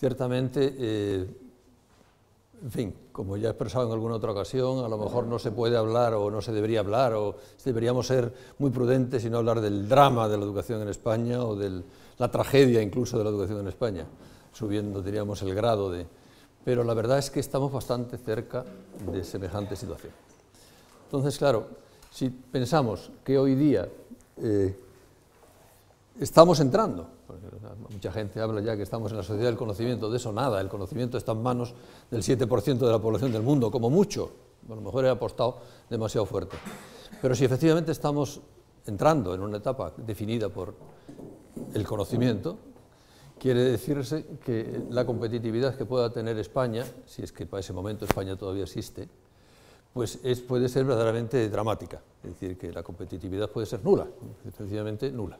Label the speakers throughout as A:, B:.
A: Ciertamente, eh, en fin, como ya he expresado en alguna otra ocasión, a lo mejor no se puede hablar o no se debería hablar o deberíamos ser muy prudentes y no hablar del drama de la educación en España o de la tragedia incluso de la educación en España, subiendo, diríamos, el grado de... Pero la verdad es que estamos bastante cerca de semejante situación. Entonces, claro, si pensamos que hoy día eh, estamos entrando mucha gente habla ya que estamos en la sociedad del conocimiento, de eso nada, el conocimiento está en manos del 7% de la población del mundo, como mucho. A lo mejor he apostado demasiado fuerte. Pero si efectivamente estamos entrando en una etapa definida por el conocimiento, quiere decirse que la competitividad que pueda tener España, si es que para ese momento España todavía existe, pues puede ser verdaderamente dramática. Es decir, que la competitividad puede ser nula, efectivamente nula.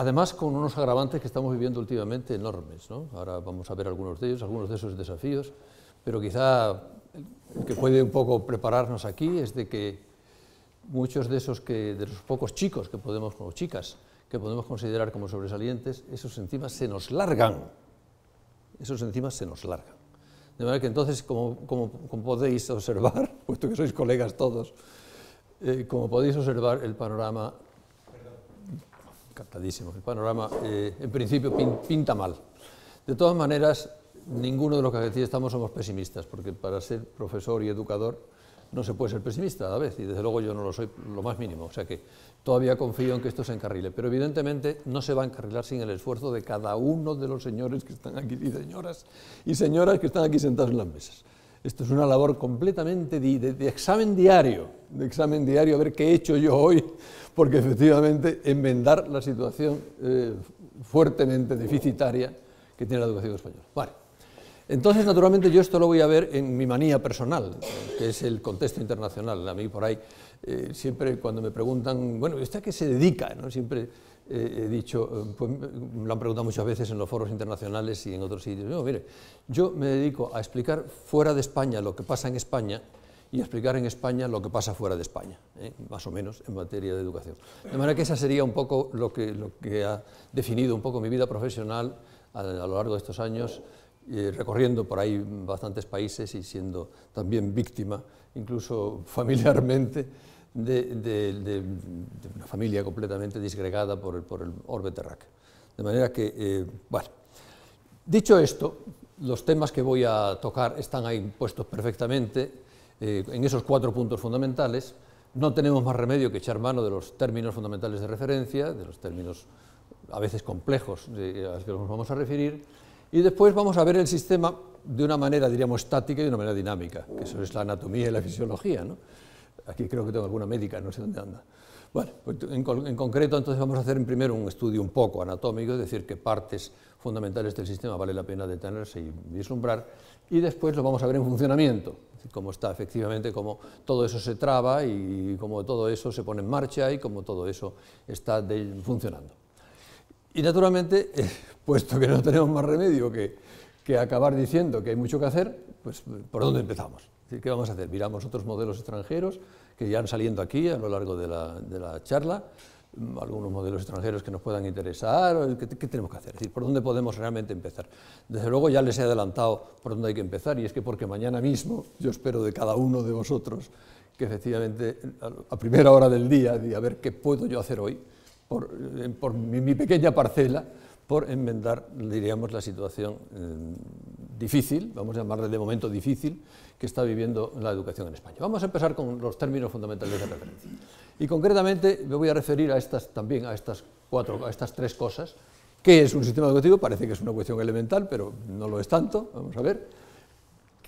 A: Además, con unos agravantes que estamos viviendo últimamente enormes. ¿no? Ahora vamos a ver algunos de ellos, algunos de esos desafíos, pero quizá el que puede un poco prepararnos aquí es de que muchos de esos que, de los pocos chicos que podemos, o chicas, que podemos considerar como sobresalientes, esos encima se nos largan. Esos encima se nos largan. De manera que entonces, como, podéis observar, puesto que sois colegas todos, eh, como podéis observar, el panorama descartadísimo. El panorama, eh, en principio, pinta mal. De todas maneras, ninguno de los que aquí estamos somos pesimistas, porque para ser profesor y educador no se puede ser pesimista a la vez, y desde luego yo no lo soy lo más mínimo. O sea que todavía confío en que esto se encarrile, pero evidentemente no se va a encarrilar sin el esfuerzo de cada uno de los señores que están aquí, y señoras y señoras que están aquí sentados en las mesas. Esto es una labor completamente de, examen diario, de examen diario, a ver qué he hecho yo hoy porque efectivamente enmendar la situación eh, fuertemente deficitaria que tiene la educación española. Vale. Entonces, naturalmente, yo esto lo voy a ver en mi manía personal, que es el contexto internacional. A mí por ahí, eh, siempre cuando me preguntan, bueno, ¿usted a qué se dedica? ¿no? Siempre eh, he dicho, pues, me han preguntado muchas veces en los foros internacionales y en otros sitios, mire, yo me dedico a explicar fuera de España lo que pasa en España, y explicar en España lo que pasa fuera de España, ¿eh? más o menos en materia de educación. De manera que esa sería un poco lo que, lo que ha definido un poco mi vida profesional a, lo largo de estos años, recorriendo por ahí bastantes países y siendo también víctima, incluso familiarmente, de, una familia completamente disgregada por el, por el orbe terráqueo. De manera que, eh, bueno, dicho esto, los temas que voy a tocar están ahí puestos perfectamente eh, en esos cuatro puntos fundamentales, no tenemos más remedio que echar mano de los términos fundamentales de referencia, de los términos a veces complejos eh, a los que nos vamos a referir, y después vamos a ver el sistema de una manera, diríamos, estática y de una manera dinámica, que eso es la anatomía y la fisiología. Aquí creo que tengo alguna médica, no sé dónde anda. Bueno, pues en, concreto entonces vamos a hacer primero un estudio un poco anatómico, es decir, qué partes fundamentales del sistema vale la pena detenerse y vislumbrar, y después lo vamos a ver en funcionamiento, cómo está efectivamente, cómo todo eso se traba y cómo todo eso se pone en marcha y cómo todo eso está funcionando. Y naturalmente, eh, puesto que no tenemos más remedio que, que acabar diciendo que hay mucho que hacer, pues ¿por dónde empezamos? ¿Qué vamos a hacer? Miramos otros modelos extranjeros, que ya han salido aquí a lo largo de la, charla, mm, algunos modelos extranjeros que nos puedan interesar, ¿qué, tenemos que hacer? Es decir, ¿por dónde podemos realmente empezar? Desde luego ya les he adelantado por dónde hay que empezar y es que porque mañana mismo yo espero de cada uno de vosotros que efectivamente a primera hora del día a ver qué puedo yo hacer hoy por, eh, mi, pequeña parcela por enmendar, diríamos, la situación eh, difícil, vamos a llamarle de momento difícil, que está viviendo la educación en España. Vamos a empezar con los términos fundamentales de referencia. Y concretamente me voy a referir a estas también a estas tres cosas. ¿Qué es un sistema educativo? Parece que es una cuestión elemental, pero no lo es tanto. Vamos a ver.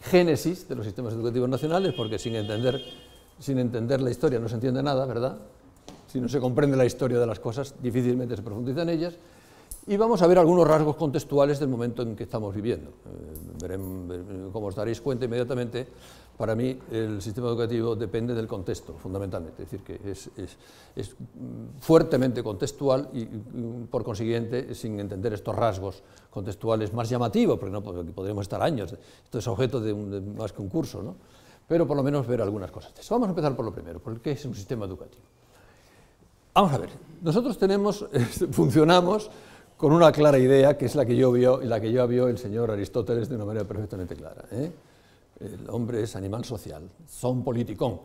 A: Génesis de los sistemas educativos nacionales, porque sin entender, sin entender la historia no se entiende nada, ¿verdad? Si no se comprende la historia de las cosas, difícilmente se profundiza en ellas. Y vamos a ver algunos rasgos contextuales del momento en que estamos viviendo. Eh, veremos, eh, como os daréis cuenta inmediatamente, para mí el sistema educativo depende del contexto, fundamentalmente. Es decir, que es, fuertemente contextual y, por consiguiente, sin entender estos rasgos contextuales, más llamativos, porque no podríamos estar años. Esto es objeto de, más que un curso, ¿no? Pero por lo menos ver algunas cosas. Vamos a empezar por lo primero, por el qué es un sistema educativo. Vamos a ver, nosotros tenemos, funcionamos con una clara idea, que es la que yo vio, la que yo vio el señor Aristóteles de una manera perfectamente clara. ¿eh? El hombre es animal social, son politicón.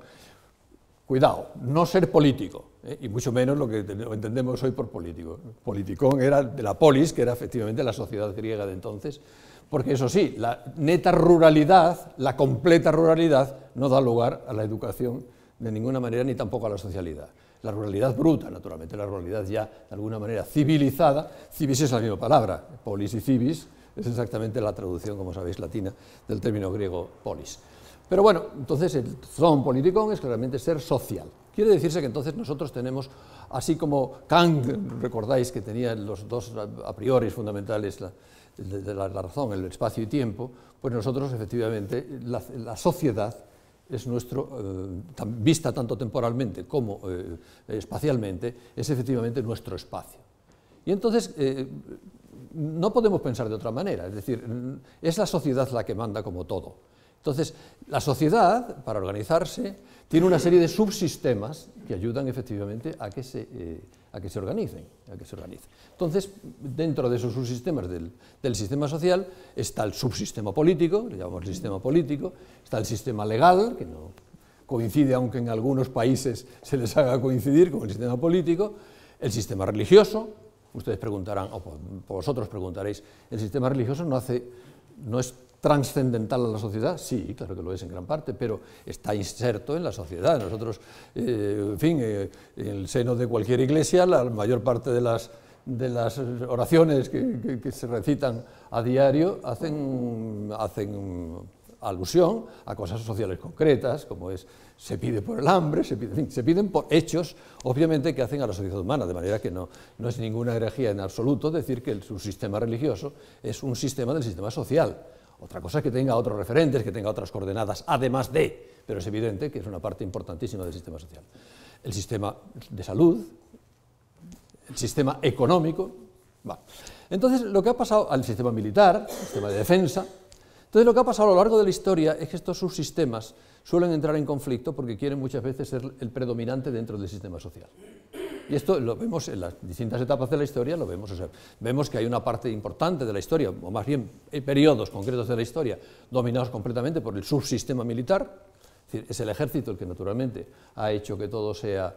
A: Cuidado, no ser político, ¿eh? y mucho menos lo que entendemos hoy por político. Politicón era de la polis, que era efectivamente la sociedad griega de entonces, porque eso sí, la neta ruralidad, la completa ruralidad, no da lugar a la educación de ninguna manera ni tampoco a la socialidad la ruralidad bruta, naturalmente, la ruralidad ya de alguna manera civilizada. Civis es la misma palabra, polis y civis es exactamente la traducción, como sabéis, latina del término griego polis. Pero bueno, entonces el zon politikon es claramente ser social. Quiere decirse que entonces nosotros tenemos, así como Kant, recordáis que tenía los dos a priori fundamentales, de la, razón, el espacio y tiempo, pues nosotros efectivamente, la sociedad es nuestro, eh, vista tanto temporalmente como eh, espacialmente, es efectivamente nuestro espacio. Y entonces eh, no podemos pensar de otra manera, es decir, es la sociedad la que manda como todo. Entonces, la sociedad, para organizarse, tiene una serie de subsistemas que ayudan efectivamente a que se que se organicen, que se organicen. Entonces, dentro de esos subsistemas del, sistema social está el subsistema político, le llamamos el sistema político, está el sistema legal, que no coincide, aunque en algunos países se les haga coincidir con el sistema político, el sistema religioso, ustedes preguntarán, o vosotros preguntaréis, el sistema religioso no hace, no es transcendental a la sociedad? Sí, claro que lo es en gran parte, pero está inserto en la sociedad. Nosotros, eh, en fin, eh, en el seno de cualquier iglesia, la mayor parte de las, de las oraciones que, se recitan a diario hacen, hacen alusión a cosas sociales concretas, como es se pide por el hambre, se, piden por hechos, obviamente, que hacen a la sociedad humana, de manera que no, no es ninguna herejía en absoluto decir que su sistema religioso es un sistema del sistema social. Otra cosa es que tenga otros referentes, que tenga otras coordenadas, además de, pero es evidente que es una parte importantísima del sistema social. El sistema de salud, el sistema económico. Entonces, lo que ha pasado al sistema militar, el sistema de defensa, entonces lo que ha pasado a lo largo de la historia es que estos subsistemas suelen entrar en conflicto porque quieren muchas veces ser el predominante dentro del sistema social. Y esto lo vemos en las distintas etapas de la historia, lo vemos. O sea, vemos que hay una parte importante de la historia, o más bien eh, periodos concretos de la historia, dominados completamente por el subsistema militar, es, decir, es el ejército el que naturalmente ha hecho que todo sea,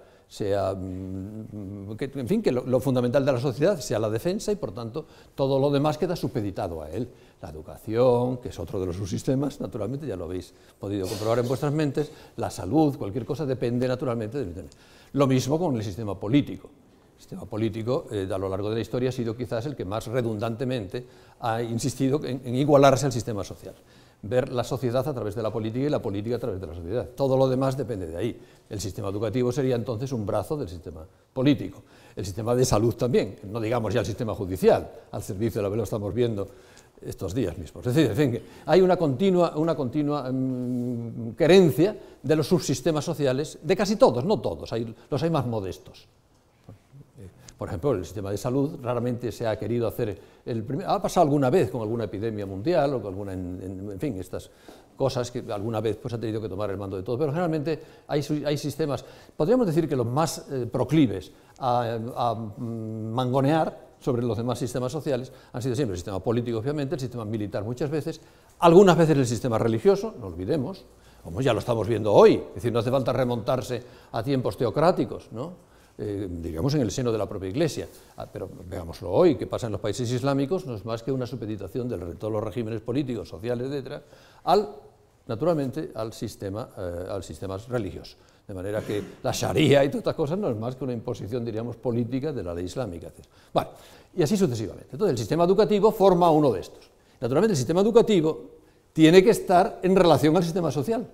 A: mm, en fin, que lo, fundamental de la sociedad sea la defensa y por tanto todo lo demás queda supeditado a él. La educación, que es otro de los subsistemas, naturalmente ya lo habéis podido comprobar en vuestras mentes, la salud, cualquier cosa depende naturalmente del sistema. Lo mismo con el sistema político. El sistema político eh, a lo largo de la historia ha sido quizás el que más redundantemente ha insistido en igualarse al sistema social ver la sociedad a través de la política y la política a través de la sociedad. Todo lo demás depende de ahí. El sistema educativo sería entonces un brazo del sistema político. El sistema de salud también, no digamos ya el sistema judicial, al servicio de la que lo estamos viendo estos días mismos. Es decir, hay una continua, una continua mm, querencia de los subsistemas sociales, de casi todos, no todos, los hay más modestos. Por ejemplo, el sistema de salud raramente se ha querido hacer... El primer, ha pasado alguna vez con alguna epidemia mundial o con alguna, en, fin, estas cosas que alguna vez pues, ha tenido que tomar el mando de todo, pero generalmente hay, sistemas, podríamos decir que los más eh, proclives a, a, mm, mangonear sobre los demás sistemas sociales han sido siempre el sistema político, obviamente, el sistema militar muchas veces, algunas veces el sistema religioso, no olvidemos, como ya lo estamos viendo hoy, es decir, no hace falta remontarse a tiempos teocráticos, ¿no? Eh, digamos, en el seno de la propia Iglesia. Ah, pero veámoslo hoy, que pasa en los países islámicos, no es más que una supeditación de todos los regímenes políticos, sociales, etc., al, naturalmente, al sistema, eh, al sistema religioso. De manera que la sharia y todas estas cosas no es más que una imposición, diríamos, política de la ley islámica. Vale, y así sucesivamente. Entonces, el sistema educativo forma uno de estos. Naturalmente, el sistema educativo tiene que estar en relación al sistema social,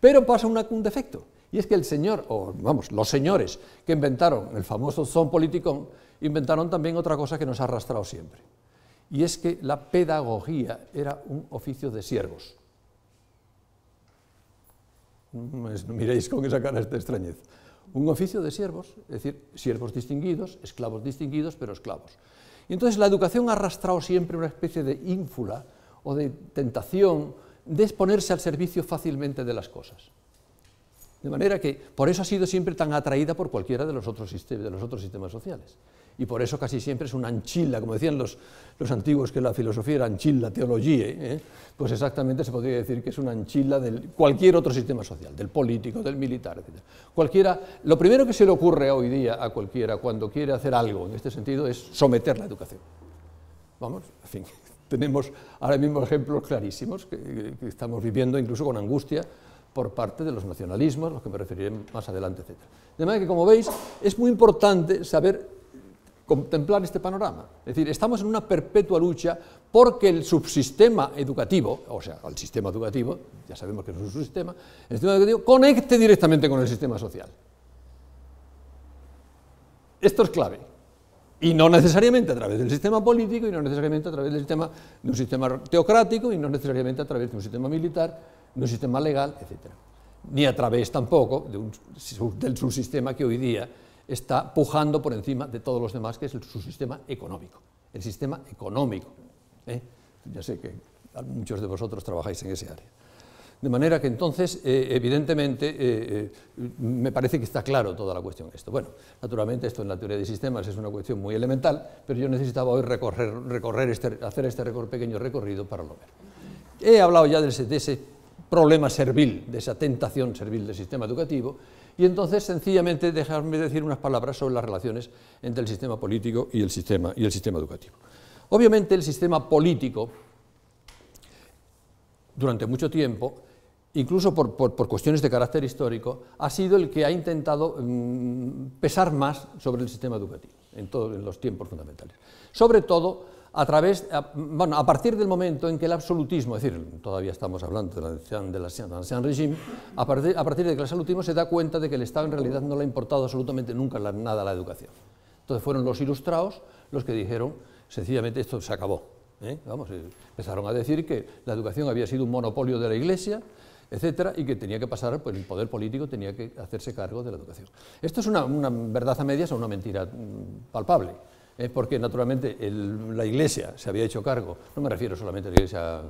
A: pero pasa un defecto, y es que el señor, o vamos, los señores que inventaron el famoso son politicón, inventaron también otra cosa que nos ha arrastrado siempre. Y es que la pedagogía era un oficio de siervos. Miréis con esa cara esta extrañez. Un oficio de siervos, es decir, siervos distinguidos, esclavos distinguidos, pero esclavos. Y entonces la educación ha arrastrado siempre una especie de ínfula o de tentación de exponerse al servicio fácilmente de las cosas. De manera que por eso ha sido siempre tan atraída por cualquiera de los otros, sistemas, sociales. Y por eso casi siempre es una anchila, como decían los, antiguos que la filosofía era anchila, teología, ¿eh? pues exactamente se podría decir que es una anchila de cualquier otro sistema social, del político, del militar, etc. Cualquiera, lo primero que se le ocurre hoy día a cualquiera cuando quiere hacer algo en este sentido es someter la educación. Vamos, en fin, tenemos ahora mismo ejemplos clarísimos que estamos viviendo incluso con angustia por parte de los nacionalismos, a los que me referiré más adelante, etc. De manera que, como veis, es muy importante saber contemplar este panorama. Es decir, estamos en una perpetua lucha porque el subsistema educativo, o sea, el sistema educativo, ya sabemos que es un subsistema, el sistema educativo conecte directamente con el sistema social. Esto es clave. Y no necesariamente a través del sistema político, y no necesariamente a través del sistema, de un sistema teocrático, y no necesariamente a través de un sistema militar, de un sistema legal, etc. Ni a través tampoco del subsistema que hoy día está pujando por encima de todos los demás, que es el subsistema económico. El sistema económico. ¿eh? Ya sé que muchos de vosotros trabajáis en ese área. De manera que entonces, eh, evidentemente, eh, me parece que está claro toda la cuestión esto. Bueno, naturalmente esto en la teoría de sistemas es una cuestión muy elemental, pero yo necesitaba hoy recorrer, recorrer este, hacer este pequeño recorrido para lo ver. He hablado ya del CTS problema servil, de esa tentación servil del sistema educativo, y entonces sencillamente dejarme decir unas palabras sobre las relaciones entre el sistema político y el sistema, y el sistema educativo. Obviamente el sistema político, durante mucho tiempo, incluso por, cuestiones de carácter histórico, ha sido el que ha intentado mm, pesar más sobre el sistema educativo en, en los tiempos fundamentales. Sobre todo a, través, partir del momento en que el absolutismo, es decir, todavía estamos hablando del anciano del regime, a partir, de que el absolutismo se da cuenta de que el Estado en realidad no le ha importado absolutamente nunca nada a la educación. Entonces fueron los ilustrados los que dijeron, sencillamente, esto se acabó. ¿eh? Vamos, eh, empezaron a decir que la educación había sido un monopolio de la Iglesia, etcétera, y que tenía que pasar, pues el poder político tenía que hacerse cargo de la educación. Esto es una, una verdad a medias o una mentira mm, palpable. Es porque naturalmente la Iglesia se había hecho cargo, no me refiero solamente a la Iglesia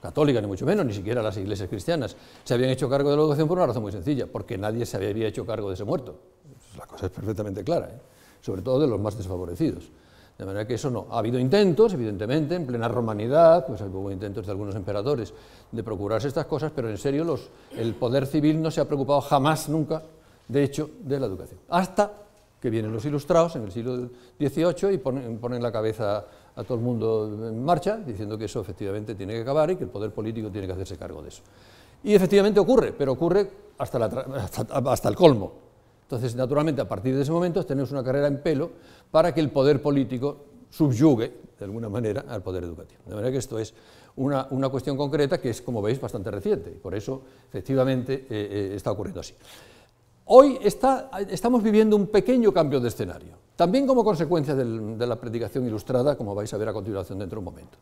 A: católica, ni mucho menos, ni siquiera a las iglesias cristianas, se habían hecho cargo de la educación por una razón muy sencilla, porque nadie se había hecho cargo de ese muerto. La cosa es perfectamente clara, ¿eh? sobre todo de los más desfavorecidos. De manera que eso no. Ha habido intentos, evidentemente, en plena romanidad, pues hubo intentos de algunos emperadores de procurarse estas cosas, pero en serio el poder civil no se ha preocupado jamás, nunca, de hecho, de la educación. Hasta que vienen los ilustrados en el siglo XVIII y ponen, la cabeza a todo el mundo en marcha, diciendo que eso efectivamente tiene que acabar y que el poder político tiene que hacerse cargo de eso. Y efectivamente ocurre, pero ocurre hasta, el colmo. Entonces, naturalmente, a partir de ese momento tenemos una carrera en pelo para que el poder político subyugue, de alguna manera, al poder educativo. De manera que esto es una, cuestión concreta que es, como veis, bastante reciente. Y por eso, efectivamente, eh, eh, está ocurriendo así. Hoy estamos viviendo un pequeño cambio de escenario, también como consecuencia de la predicación ilustrada, como vais a ver a continuación dentro de un momento.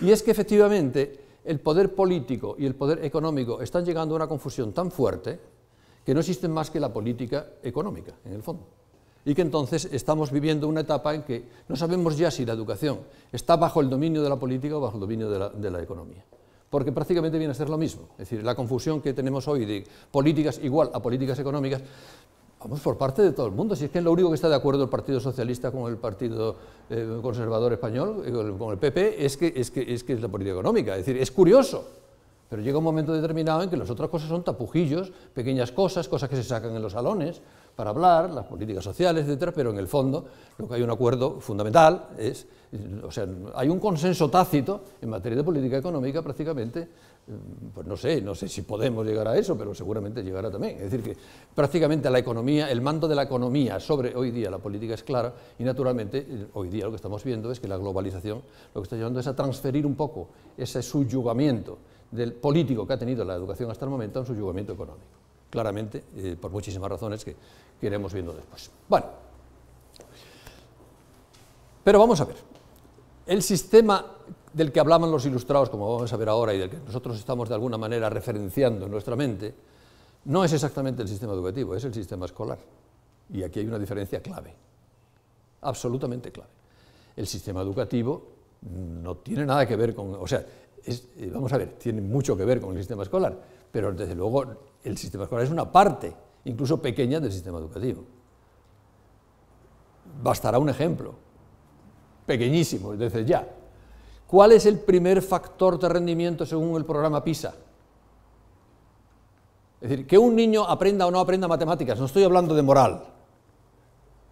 A: Y es que efectivamente el poder político y el poder económico están llegando a una confusión tan fuerte que no existen más que la política económica, en el fondo. Y que entonces estamos viviendo una etapa en que no sabemos ya si la educación está bajo el dominio de la política o bajo el dominio de la economía porque prácticamente viene a ser lo mismo. Es decir, la confusión que tenemos hoy de políticas igual a políticas económicas, vamos por parte de todo el mundo. Si es que lo único que está de acuerdo el Partido Socialista con el Partido eh, Conservador Español, eh, con el PP, es que, es, que, es que es la política económica. Es decir, es curioso. Pero llega un momento determinado en que las otras cosas son tapujillos, pequeñas cosas, cosas que se sacan en los salones, para hablar, las políticas sociales, etcétera, pero en el fondo lo que hay un acuerdo fundamental es, o sea, hay un consenso tácito en materia de política económica prácticamente, mm, pues no sé, no sé si podemos llegar a eso, pero seguramente llegará también. Es decir, que prácticamente la economía, el mando de la economía sobre hoy día la política es clara y naturalmente eh, hoy día lo que estamos viendo es que la globalización lo que está llevando es a transferir un poco ese subyugamiento del político que ha tenido la educación hasta el momento a un subyugamiento económico claramente, eh, por muchísimas razones que iremos viendo después. Bueno, pero vamos a ver. El sistema del que hablaban los ilustrados, como vamos a ver ahora, y del que nosotros estamos de alguna manera referenciando en nuestra mente, no es exactamente el sistema educativo, es el sistema escolar. Y aquí hay una diferencia clave, absolutamente clave. El sistema educativo no tiene nada que ver con, o sea, eh, vamos a ver, tiene mucho que ver con el sistema escolar, pero desde luego el sistema escolar es una parte incluso pequeñas del sistema educativo. Bastará un ejemplo, pequeñísimo, desde ya. ¿Cuál es el primer factor de rendimiento según el programa PISA? Es decir, que un niño aprenda o no aprenda matemáticas, no estoy hablando de moral,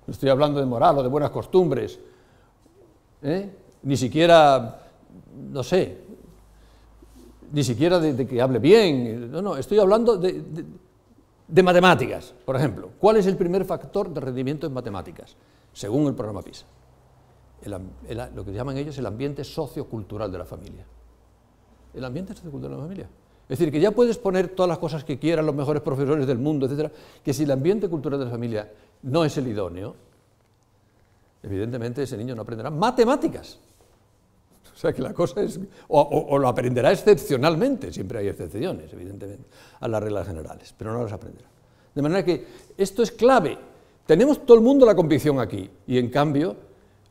A: no estoy hablando de moral o de buenas costumbres, ¿eh? ni siquiera, no sé, ni siquiera de, que hable bien, no, no, estoy hablando de de matemáticas, por ejemplo. ¿Cuál es el primer factor de rendimiento en matemáticas? Según el programa PISA. lo que llaman ellos el ambiente sociocultural de la familia. El ambiente sociocultural de la familia. Es decir, que ya puedes poner todas las cosas que quieran los mejores profesores del mundo, etcétera, que si el ambiente cultural de la familia no es el idóneo, evidentemente ese niño no aprenderá matemáticas. O sea que la cosa es, o, lo aprenderá excepcionalmente, siempre hay excepciones, evidentemente, a las reglas generales, pero no las aprenderá. De manera que esto es clave. Tenemos todo el mundo la convicción aquí, y en cambio,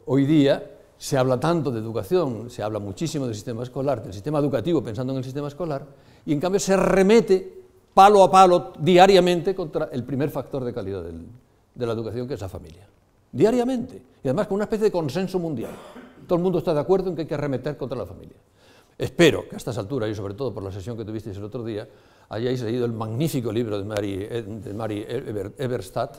A: hoy día se habla tanto de educación, se habla muchísimo del sistema escolar, del sistema educativo pensando en el sistema escolar, y en cambio se remete palo a palo diariamente contra el primer factor de calidad de la educación, que es la familia. Diariamente, y además con una especie de consenso mundial todo el mundo está de acuerdo en que hay que arremeter contra la familia. Espero que a estas alturas, y sobre todo por la sesión que tuvisteis el otro día, hayáis leído el magnífico libro de Mary, e-, de e-, Eberstadt,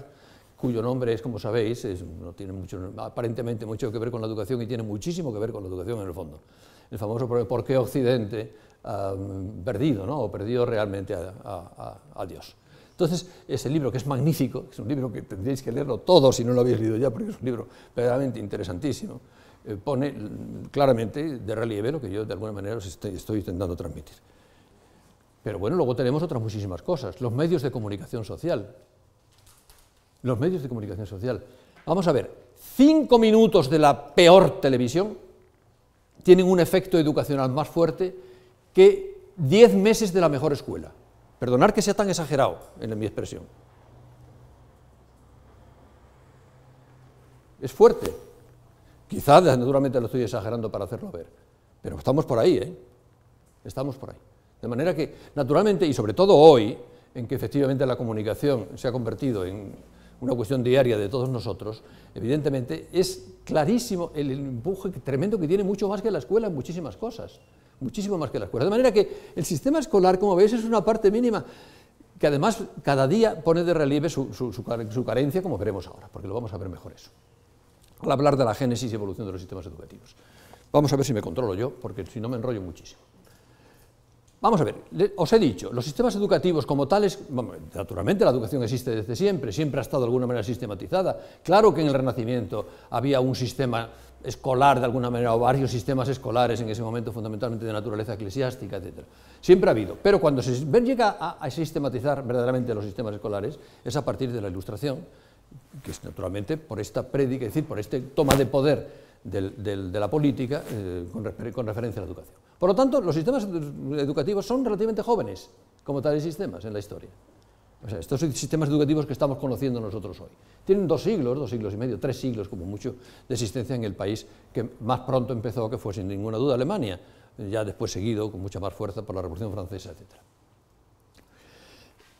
A: cuyo nombre es, como sabéis, no tiene mucho, aparentemente mucho que ver con la educación y tiene muchísimo que ver con la educación en el fondo. El famoso ¿Por qué Occidente ha perdido, o perdido realmente a, Dios? Entonces, ese libro que es magnífico, es un libro que tendríais que leerlo todo si no lo habéis leído ya, porque es un libro verdaderamente interesantísimo, eh, pone claramente de relieve lo que yo de alguna manera estoy, estoy intentando transmitir. Pero bueno, luego tenemos otras muchísimas cosas. Los medios de comunicación social. Los medios de comunicación social. Vamos a ver, cinco minutos de la peor televisión tienen un efecto educacional más fuerte que diez meses de la mejor escuela. perdonad que sea tan exagerado en mi expresión. Es fuerte. Quizás, naturalmente, lo estoy exagerando para hacerlo ver, pero estamos por ahí, ¿eh? Estamos por ahí. De manera que, naturalmente, y sobre todo hoy, en que efectivamente la comunicación se ha convertido en una cuestión diaria de todos nosotros, evidentemente es clarísimo el empuje tremendo que tiene mucho más que la escuela en muchísimas cosas, muchísimo más que la escuela. De manera que el sistema escolar, como veis, es una parte mínima que además cada día pone de relieve su carencia, como veremos ahora, porque lo vamos a ver mejor eso al hablar de la génesis y evolución de los sistemas educativos. Vamos a ver si me controlo yo, porque si no me enrollo muchísimo. Vamos a ver, os he dicho, los sistemas educativos como tales, naturalmente la educación existe desde siempre, siempre ha estado de alguna manera sistematizada. Claro que en el Renacimiento había un sistema escolar de alguna manera, o varios sistemas escolares en ese momento fundamentalmente de naturaleza eclesiástica, etc. Siempre ha habido, pero cuando se llega a sistematizar verdaderamente los sistemas escolares es a partir de la Ilustración, que es naturalmente por esta prédica, es decir, por esta toma de poder de la política eh, con, referencia a la educación. Por lo tanto, los sistemas educativos son relativamente jóvenes como tales sistemas en la historia. O sea, estos sistemas educativos que estamos conociendo nosotros hoy. Tienen dos siglos, dos siglos y medio, tres siglos como mucho de existencia en el país que más pronto empezó que fue sin ninguna duda Alemania, ya después seguido con mucha más fuerza por la Revolución Francesa, etc.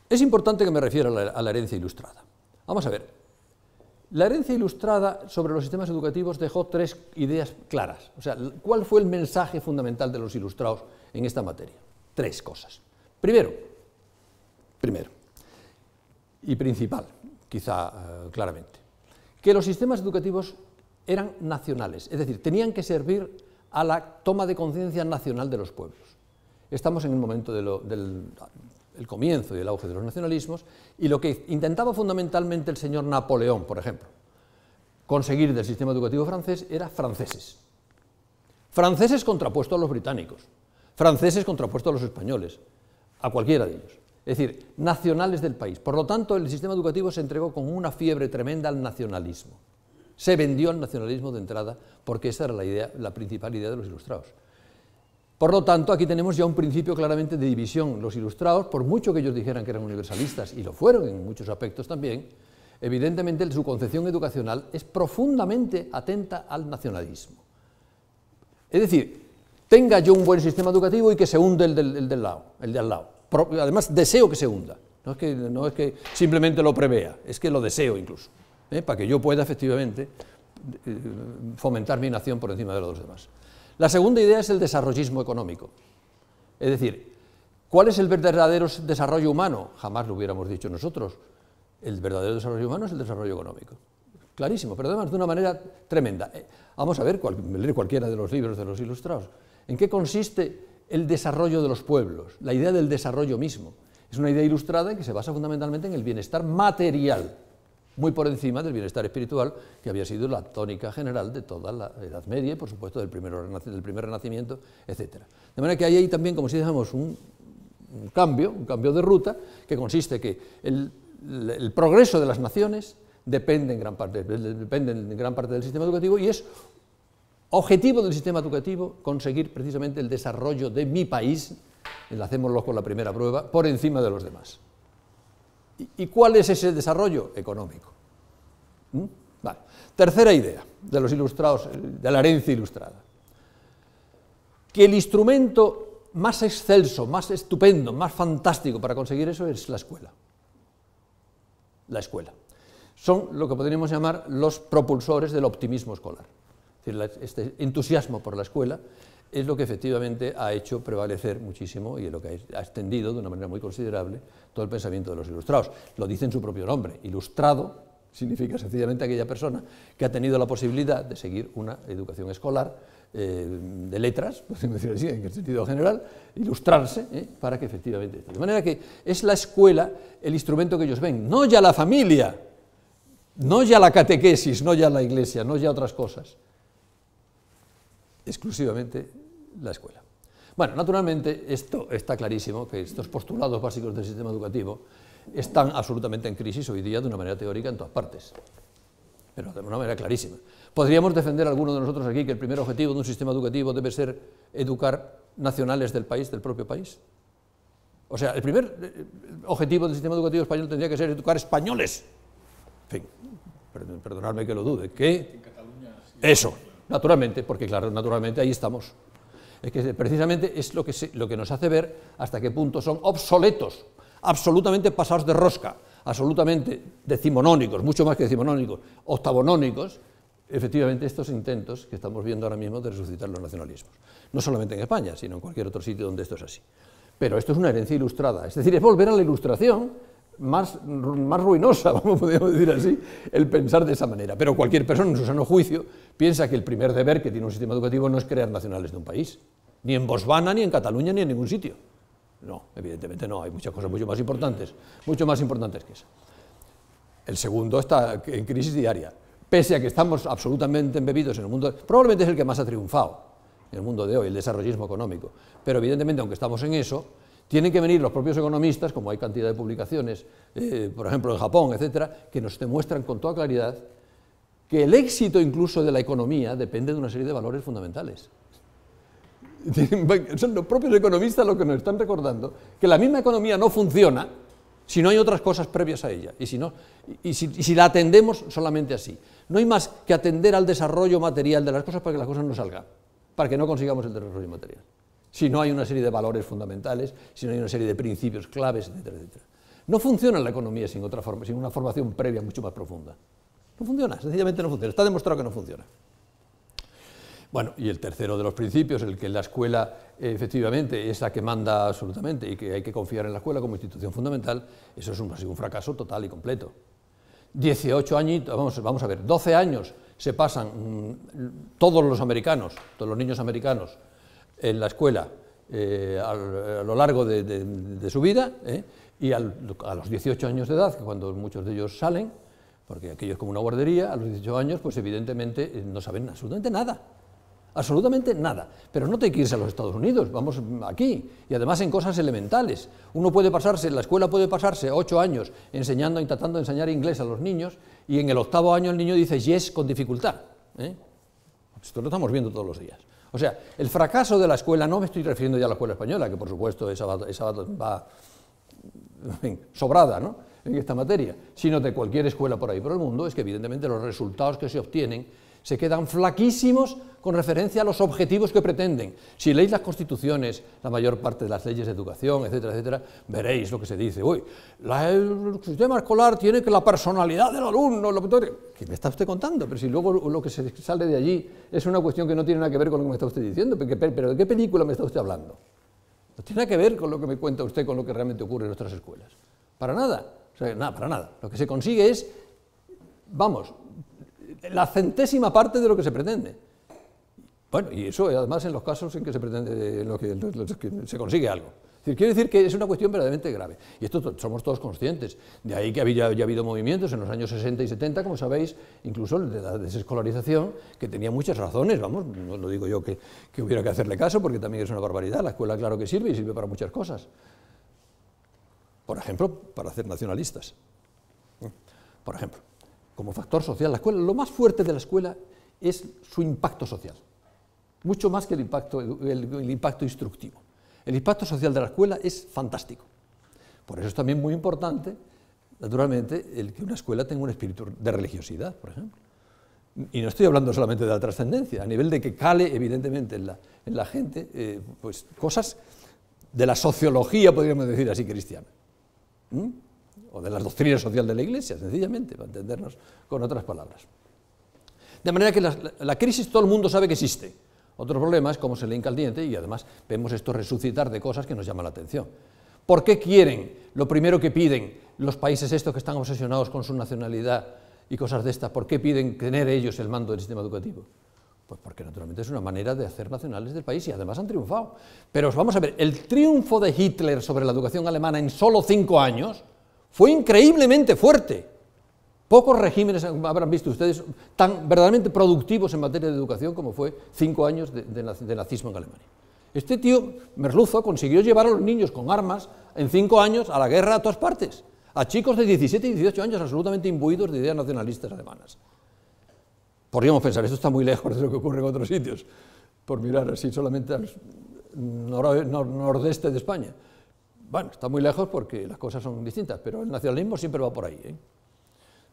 A: Es importante que me refiera a la herencia ilustrada. Vamos a ver, la herencia ilustrada sobre los sistemas educativos dejó tres ideas claras. O sea, ¿cuál fue el mensaje fundamental de los ilustrados en esta materia? Tres cosas. Primero, primero y principal, quizá eh, claramente, que los sistemas educativos eran nacionales, es decir, tenían que servir a la toma de conciencia nacional de los pueblos. Estamos en el momento de del el comienzo y el auge de los nacionalismos, y lo que intentaba fundamentalmente el señor Napoleón, por ejemplo, conseguir del sistema educativo francés era franceses. Franceses contrapuestos a los británicos, franceses contrapuestos a los españoles, a cualquiera de ellos. Es decir, nacionales del país. Por lo tanto, el sistema educativo se entregó con una fiebre tremenda al nacionalismo. Se vendió al nacionalismo de entrada porque esa era la, idea, la principal idea de los ilustrados. Por lo tanto, aquí tenemos ya un principio claramente de división. Los ilustrados, por mucho que ellos dijeran que eran universalistas, y lo fueron en muchos aspectos también, evidentemente su concepción educacional es profundamente atenta al nacionalismo. Es decir, tenga yo un buen sistema educativo y que se hunde el del, lado, el de al lado. Además, deseo que se hunda. No es que, simplemente lo prevea, es que lo deseo incluso, ¿eh? para que yo pueda efectivamente eh, fomentar mi nación por encima de los demás. La segunda idea es el desarrollismo económico. Es decir, ¿cuál es el verdadero desarrollo humano? Jamás lo hubiéramos dicho nosotros. El verdadero desarrollo humano es el desarrollo económico. Clarísimo, pero además de una manera tremenda. Eh, vamos a ver, leer cualquiera de los libros de los ilustrados. ¿En qué consiste el desarrollo de los pueblos? La idea del desarrollo mismo. Es una idea ilustrada que se basa fundamentalmente en el bienestar material muy por encima del bienestar espiritual, que había sido la tónica general de toda la Edad Media y, por supuesto, del, primer Renacimiento, etc. De manera que hay ahí también, como si dijéramos, un, cambio, un cambio de ruta, que consiste que el, progreso de las naciones depende en gran parte, en gran parte del sistema educativo y es objetivo del sistema educativo conseguir precisamente el desarrollo de mi país, lo con la primera prueba, por encima de los demás. ¿Y cuál es ese desarrollo? Económico. ¿Mm? Tercera idea de los ilustrados, eh, de la herencia ilustrada. Que el instrumento más excelso, más estupendo, más fantástico para conseguir eso es la escuela. La escuela. Son lo que podríamos llamar los propulsores del optimismo escolar. Es decir, este entusiasmo por la escuela es lo que efectivamente ha hecho prevalecer muchísimo y es lo que ha extendido de una manera muy considerable todo el pensamiento de los ilustrados. Lo dice en su propio nombre. Ilustrado significa sencillamente aquella persona que ha tenido la posibilidad de seguir una educación escolar eh, de letras, en el sentido general, ilustrarse ¿eh? para que efectivamente... De manera que es la escuela el instrumento que ellos ven, no ya la familia, no ya la catequesis, no ya la iglesia, no ya otras cosas exclusivamente la escuela. Bueno, naturalmente esto está clarísimo, que estos postulados básicos del sistema educativo están absolutamente en crisis hoy día de una manera teórica en todas partes, pero de una manera clarísima. Podríamos defender alguno de nosotros aquí que el primer objetivo de un sistema educativo debe ser educar nacionales del país, del propio país. O sea, el primer eh, objetivo del sistema educativo español tendría que ser educar españoles. En fin, perdonadme que lo dude. ¿Qué? Eso, naturalmente, porque claro, naturalmente ahí estamos. Es que precisamente es lo que, nos hace ver hasta qué punto son obsoletos, absolutamente pasados de rosca, absolutamente decimonónicos, mucho más que decimonónicos, octavonónicos, efectivamente estos intentos que estamos viendo ahora mismo de resucitar los nacionalismos. No solamente en España, sino en cualquier otro sitio donde esto es así. Pero esto es una herencia ilustrada, es decir, es volver a la ilustración más, más ruinosa, vamos, podemos decir así, el pensar de esa manera. Pero cualquier persona en su sano juicio piensa que el primer deber que tiene un sistema educativo no es crear nacionales de un país, ni en Bosvana, ni en Cataluña, ni en ningún sitio. No, evidentemente no, hay muchas cosas mucho más importantes, mucho más importantes que esa. El segundo está en crisis diaria, pese a que estamos absolutamente embebidos en el mundo, probablemente es el que más ha triunfado en el mundo de hoy, el desarrollismo económico, pero evidentemente aunque estamos en eso, tienen que venir los propios economistas, como hay cantidad de publicaciones, eh, por ejemplo en Japón, etcétera, que nos demuestran con toda claridad que el éxito incluso de la economía depende de una serie de valores fundamentales. Son los propios economistas los que nos están recordando que la misma economía no funciona si no hay otras cosas previas a ella y si, no, y si, y si la atendemos solamente así. No hay más que atender al desarrollo material de las cosas para que las cosas no salgan, para que no consigamos el desarrollo material si no hay una serie de valores fundamentales, si no hay una serie de principios claves, etcétera, No funciona la economía sin, otra forma, sin una formación previa mucho más profunda. No funciona, sencillamente no funciona. Está demostrado que no funciona. Bueno, y el tercero de los principios, el que la escuela efectivamente es la que manda absolutamente y que hay que confiar en la escuela como institución fundamental, eso es un, un fracaso total y completo. 18 años, vamos, a ver, 12 años se pasan mm, todos los americanos, todos los niños americanos, en la escuela eh, a, lo largo de, su vida eh, y a los 18 años de edad, cuando muchos de ellos salen, porque aquello es como una guardería, a los 18 años pues evidentemente eh, no saben absolutamente nada, absolutamente nada. Pero no te quieres a los Estados Unidos, vamos aquí, y además en cosas elementales. Uno puede pasarse, la escuela puede pasarse ocho años enseñando, de enseñar inglés a los niños, y en el octavo año el niño dice yes con dificultad. Esto lo estamos viendo todos los días. O sea, el fracaso de la escuela, no me estoy refiriendo ya a la escuela española, que por supuesto esa, va sobrada ¿no? en esta materia, sino de cualquier escuela por ahí por el mundo, es que evidentemente los resultados que se obtienen se quedan flaquísimos con referencia a los objetivos que pretenden. Si leéis las constituciones, la mayor parte de las leyes de educación, etcétera, etcétera, veréis lo que se dice. Uy, la, el sistema escolar tiene que la personalidad del alumno... Lo que, ¿Qué me está usted contando? Pero si luego lo que se sale de allí es una cuestión que no tiene nada que ver con lo que me está usted diciendo. ¿Pero de qué película me está usted hablando? No tiene nada que ver con lo que me cuenta usted, con lo que realmente ocurre en nuestras escuelas. Para nada. O sea, nada, para nada. Lo que se consigue es, vamos, la centésima parte de lo que se pretende. Bueno, y eso además en los casos en que se pretende, que, se consigue algo. Quiero quiere decir que es una cuestión verdaderamente grave. Y esto somos todos conscientes. De ahí que haya ya habido movimientos en los años 60 y 70, como sabéis, incluso de la desescolarización, que tenía muchas razones, vamos, no lo digo yo que, que hubiera que hacerle caso, porque también es una barbaridad. La escuela claro que sirve y sirve para muchas cosas. Por ejemplo, para hacer nacionalistas. Por ejemplo como factor social. La escuela, lo más fuerte de la escuela es su impacto social, mucho más que el impacto, el, impacto instructivo. El impacto social de la escuela es fantástico. Por eso es también muy importante, naturalmente, el que una escuela tenga un espíritu de religiosidad, por ejemplo. Y no estoy hablando solamente de la trascendencia, a nivel de que cale, evidentemente, en la, gente, eh, pues cosas de la sociología, podríamos decir así, cristiana. ¿Mm? o de la doctrina social de la Iglesia, sencillamente, para entendernos con otras palabras. De manera que la, la crisis todo el mundo sabe que existe. Otro problema es cómo se le hinca el diente y además vemos esto resucitar de cosas que nos llaman la atención. ¿Por qué quieren, lo primero que piden los países estos que están obsesionados con su nacionalidad y cosas de estas, por qué piden tener ellos el mando del sistema educativo? Pues porque naturalmente es una manera de hacer nacionales del país y además han triunfado. Pero vamos a ver, el triunfo de Hitler sobre la educación alemana en solo cinco años fue increíblemente fuerte. Pocos regímenes habrán visto ustedes tan verdaderamente productivos en materia de educación como fue cinco años de, nazismo en Alemania. Este tío, Merluzo, consiguió llevar a los niños con armas en cinco años a la guerra a todas partes, a chicos de 17 y 18 años absolutamente imbuidos de ideas nacionalistas alemanas. Podríamos pensar, esto está muy lejos de lo que ocurre en otros sitios, por mirar así solamente al nordeste de España. Bueno, está muy lejos porque las cosas son distintas, pero el nacionalismo siempre va por ahí. ¿eh?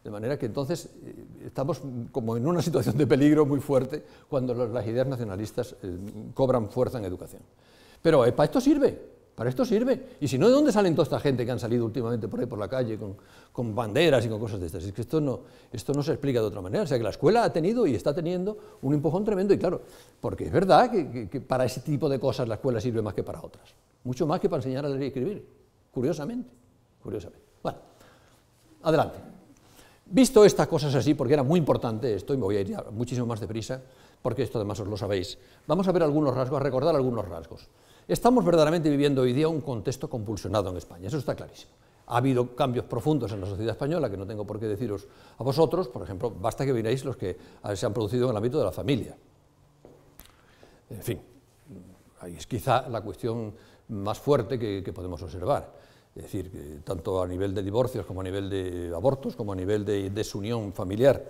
A: De manera que entonces eh, estamos como en una situación de peligro muy fuerte cuando las ideas nacionalistas eh, cobran fuerza en educación. Pero para esto sirve, para esto sirve. Y si no, ¿de dónde salen toda esta gente que han salido últimamente por ahí por la calle con, banderas y con cosas de estas? que esto no, esto no se explica de otra manera. O sea, que la escuela ha tenido y está teniendo un empujón tremendo. Y claro, porque es verdad que, para ese tipo de cosas la escuela sirve más que para otras. Mucho más que para enseñar a leer y escribir. Curiosamente. Curiosamente. Bueno, adelante. Visto estas cosas así, porque era muy importante esto, y me voy a ir muchísimo más deprisa, porque esto además os lo sabéis, vamos a ver algunos rasgos, a recordar algunos rasgos. Estamos verdaderamente viviendo hoy día un contexto compulsionado en España, eso está clarísimo. Ha habido cambios profundos en la sociedad española que no tengo por qué deciros a vosotros, por ejemplo, basta que veáis los que se han producido en el ámbito de la familia. En fin, ahí es quizá la cuestión más fuerte que, podemos observar. Es decir, tanto a nivel de divorcios como a nivel de abortos, como a nivel de desunión familiar,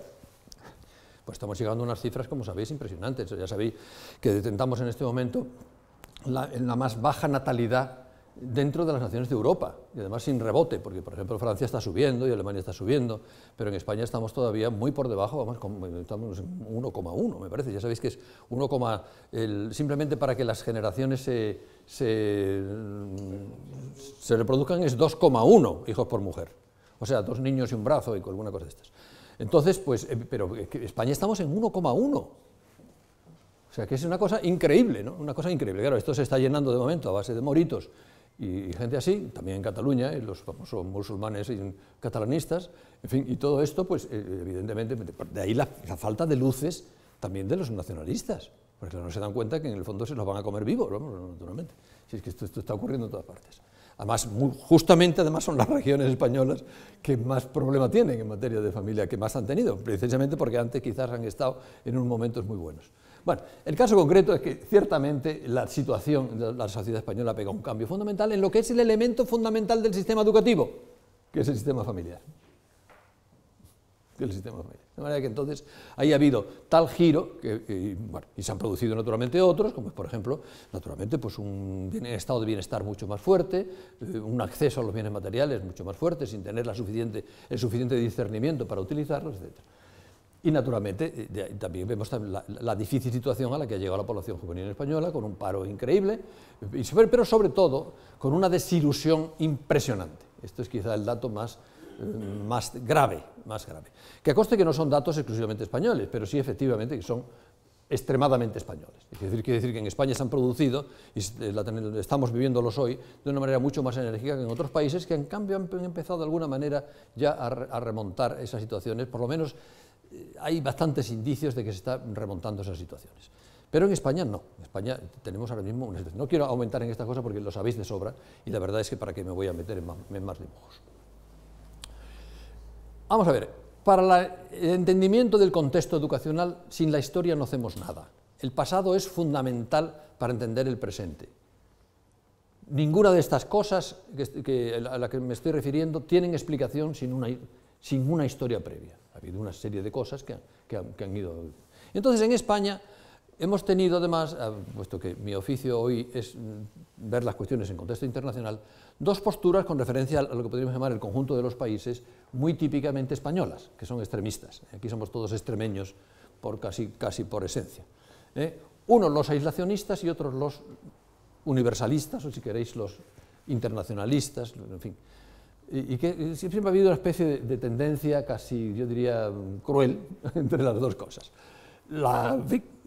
A: pues estamos llegando a unas cifras, como sabéis, impresionantes. Ya sabéis que detentamos en este momento la, en la más baja natalidad dentro de las naciones de Europa, y además sin rebote, porque por ejemplo Francia está subiendo y Alemania está subiendo, pero en España estamos todavía muy por debajo, vamos, en 1,1 me parece, ya sabéis que es 1, simplemente para que las generaciones se, se, mm, se reproduzcan es 2,1 hijos por mujer, o sea, dos niños y un brazo y alguna cosa de estas. Entonces, pues, eh, pero eh, España estamos en 1,1 o sea que es una cosa increíble, ¿no? Una cosa increíble. Claro, esto se está llenando de momento a base de moritos y, gente así, también en Cataluña, los famosos musulmanes y catalanistas, en fin, y todo esto, pues eh, evidentemente, de ahí la, falta de luces también de los nacionalistas, porque no se dan cuenta que en el fondo se los van a comer vivos, naturalmente. Si es que esto, está ocurriendo en todas partes. Además, justamente además son las regiones españolas que más problema tienen en materia de familia, que más han tenido, precisamente porque antes quizás han estado en unos momentos muy buenos. Bueno, el caso concreto es que ciertamente la situación de la sociedad española pega un cambio fundamental en lo que es el elemento fundamental del sistema educativo, que es el sistema familiar. sistema De manera que entonces ahí ha habido tal giro que, y, se han producido naturalmente otros, como es, por ejemplo, naturalmente pues un estado de bienestar mucho más fuerte, eh, un acceso a los bienes materiales mucho más fuerte, sin tener la suficiente, el suficiente discernimiento para utilizarlos, etc. Y naturalmente eh, también vemos la, difícil situación a la que ha llegado la población juvenil española, con un paro increíble, pero sobre todo con una desilusión impresionante. Esto es quizá el dato más, mm, grave, más grave. Que acoste que no son datos exclusivamente españoles, pero sí efectivamente que son extremadamente españoles. Es decir, quiere decir que en España se han producido, y eh, estamos viviéndolos hoy, de una manera mucho más enérgica que en otros países que en cambio han empezado de alguna manera ya a remontar esas situaciones, por lo menos eh, hay bastantes indicios de que se están remontando esas situaciones. Pero en España no. En España tenemos ahora mismo No quiero aumentar en esta cosa porque lo sabéis de sobra y la verdad es que para qué me voy a meter en más, dibujos. Vamos a ver, para el entendimiento del contexto educacional, sin la historia no hacemos nada. El pasado es fundamental para entender el presente. Ninguna de estas cosas a las que me estoy refiriendo tienen explicación sin una historia previa. Ha habido una serie de cosas que, han, ido... Entonces, en España hemos tenido, además, ah, puesto que mi oficio hoy es mm, ver las cuestiones en contexto internacional, dos posturas con referencia a lo que podríamos llamar el conjunto de los países muy típicamente españolas, que son extremistas. Aquí somos todos extremeños casi, por esencia. ¿Eh? Unos los aislacionistas y otros los universalistas, o si queréis los internacionalistas, en fin y, que siempre ha habido una especie de, tendencia casi, yo diría, cruel entre las dos cosas. La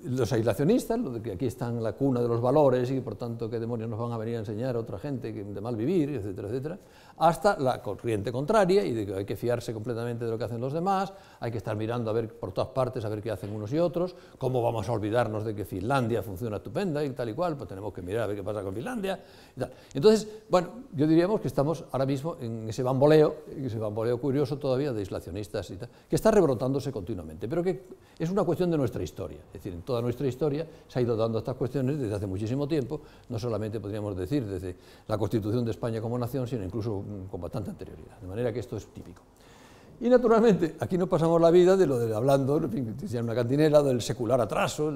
A: los aislacionistas, lo de que aquí están la cuna de los valores y por tanto qué demonios nos van a venir a enseñar a otra gente de mal vivir, etcétera, etcétera, hasta la corriente contraria y de que hay que fiarse completamente de lo que hacen los demás, hay que estar mirando a ver por todas partes a ver qué hacen unos y otros, cómo vamos a olvidarnos de que Finlandia funciona estupenda y tal y cual, pues tenemos que mirar a ver qué pasa con Finlandia y tal. Entonces, bueno, yo diríamos que estamos ahora mismo en ese bamboleo, ese bamboleo curioso todavía de aislacionistas y tal, que está rebrotándose continuamente, pero que es una cuestión de nuestra historia, es decir, toda nuestra historia, se ha ido dando estas cuestiones desde hace muchísimo tiempo, no solamente podríamos decir desde la constitución de España como nación, sino incluso mm, con bastante anterioridad. De manera que esto es típico. Y naturalmente, aquí nos pasamos la vida de lo de hablando, en fin, decía una cantinela del secular atraso,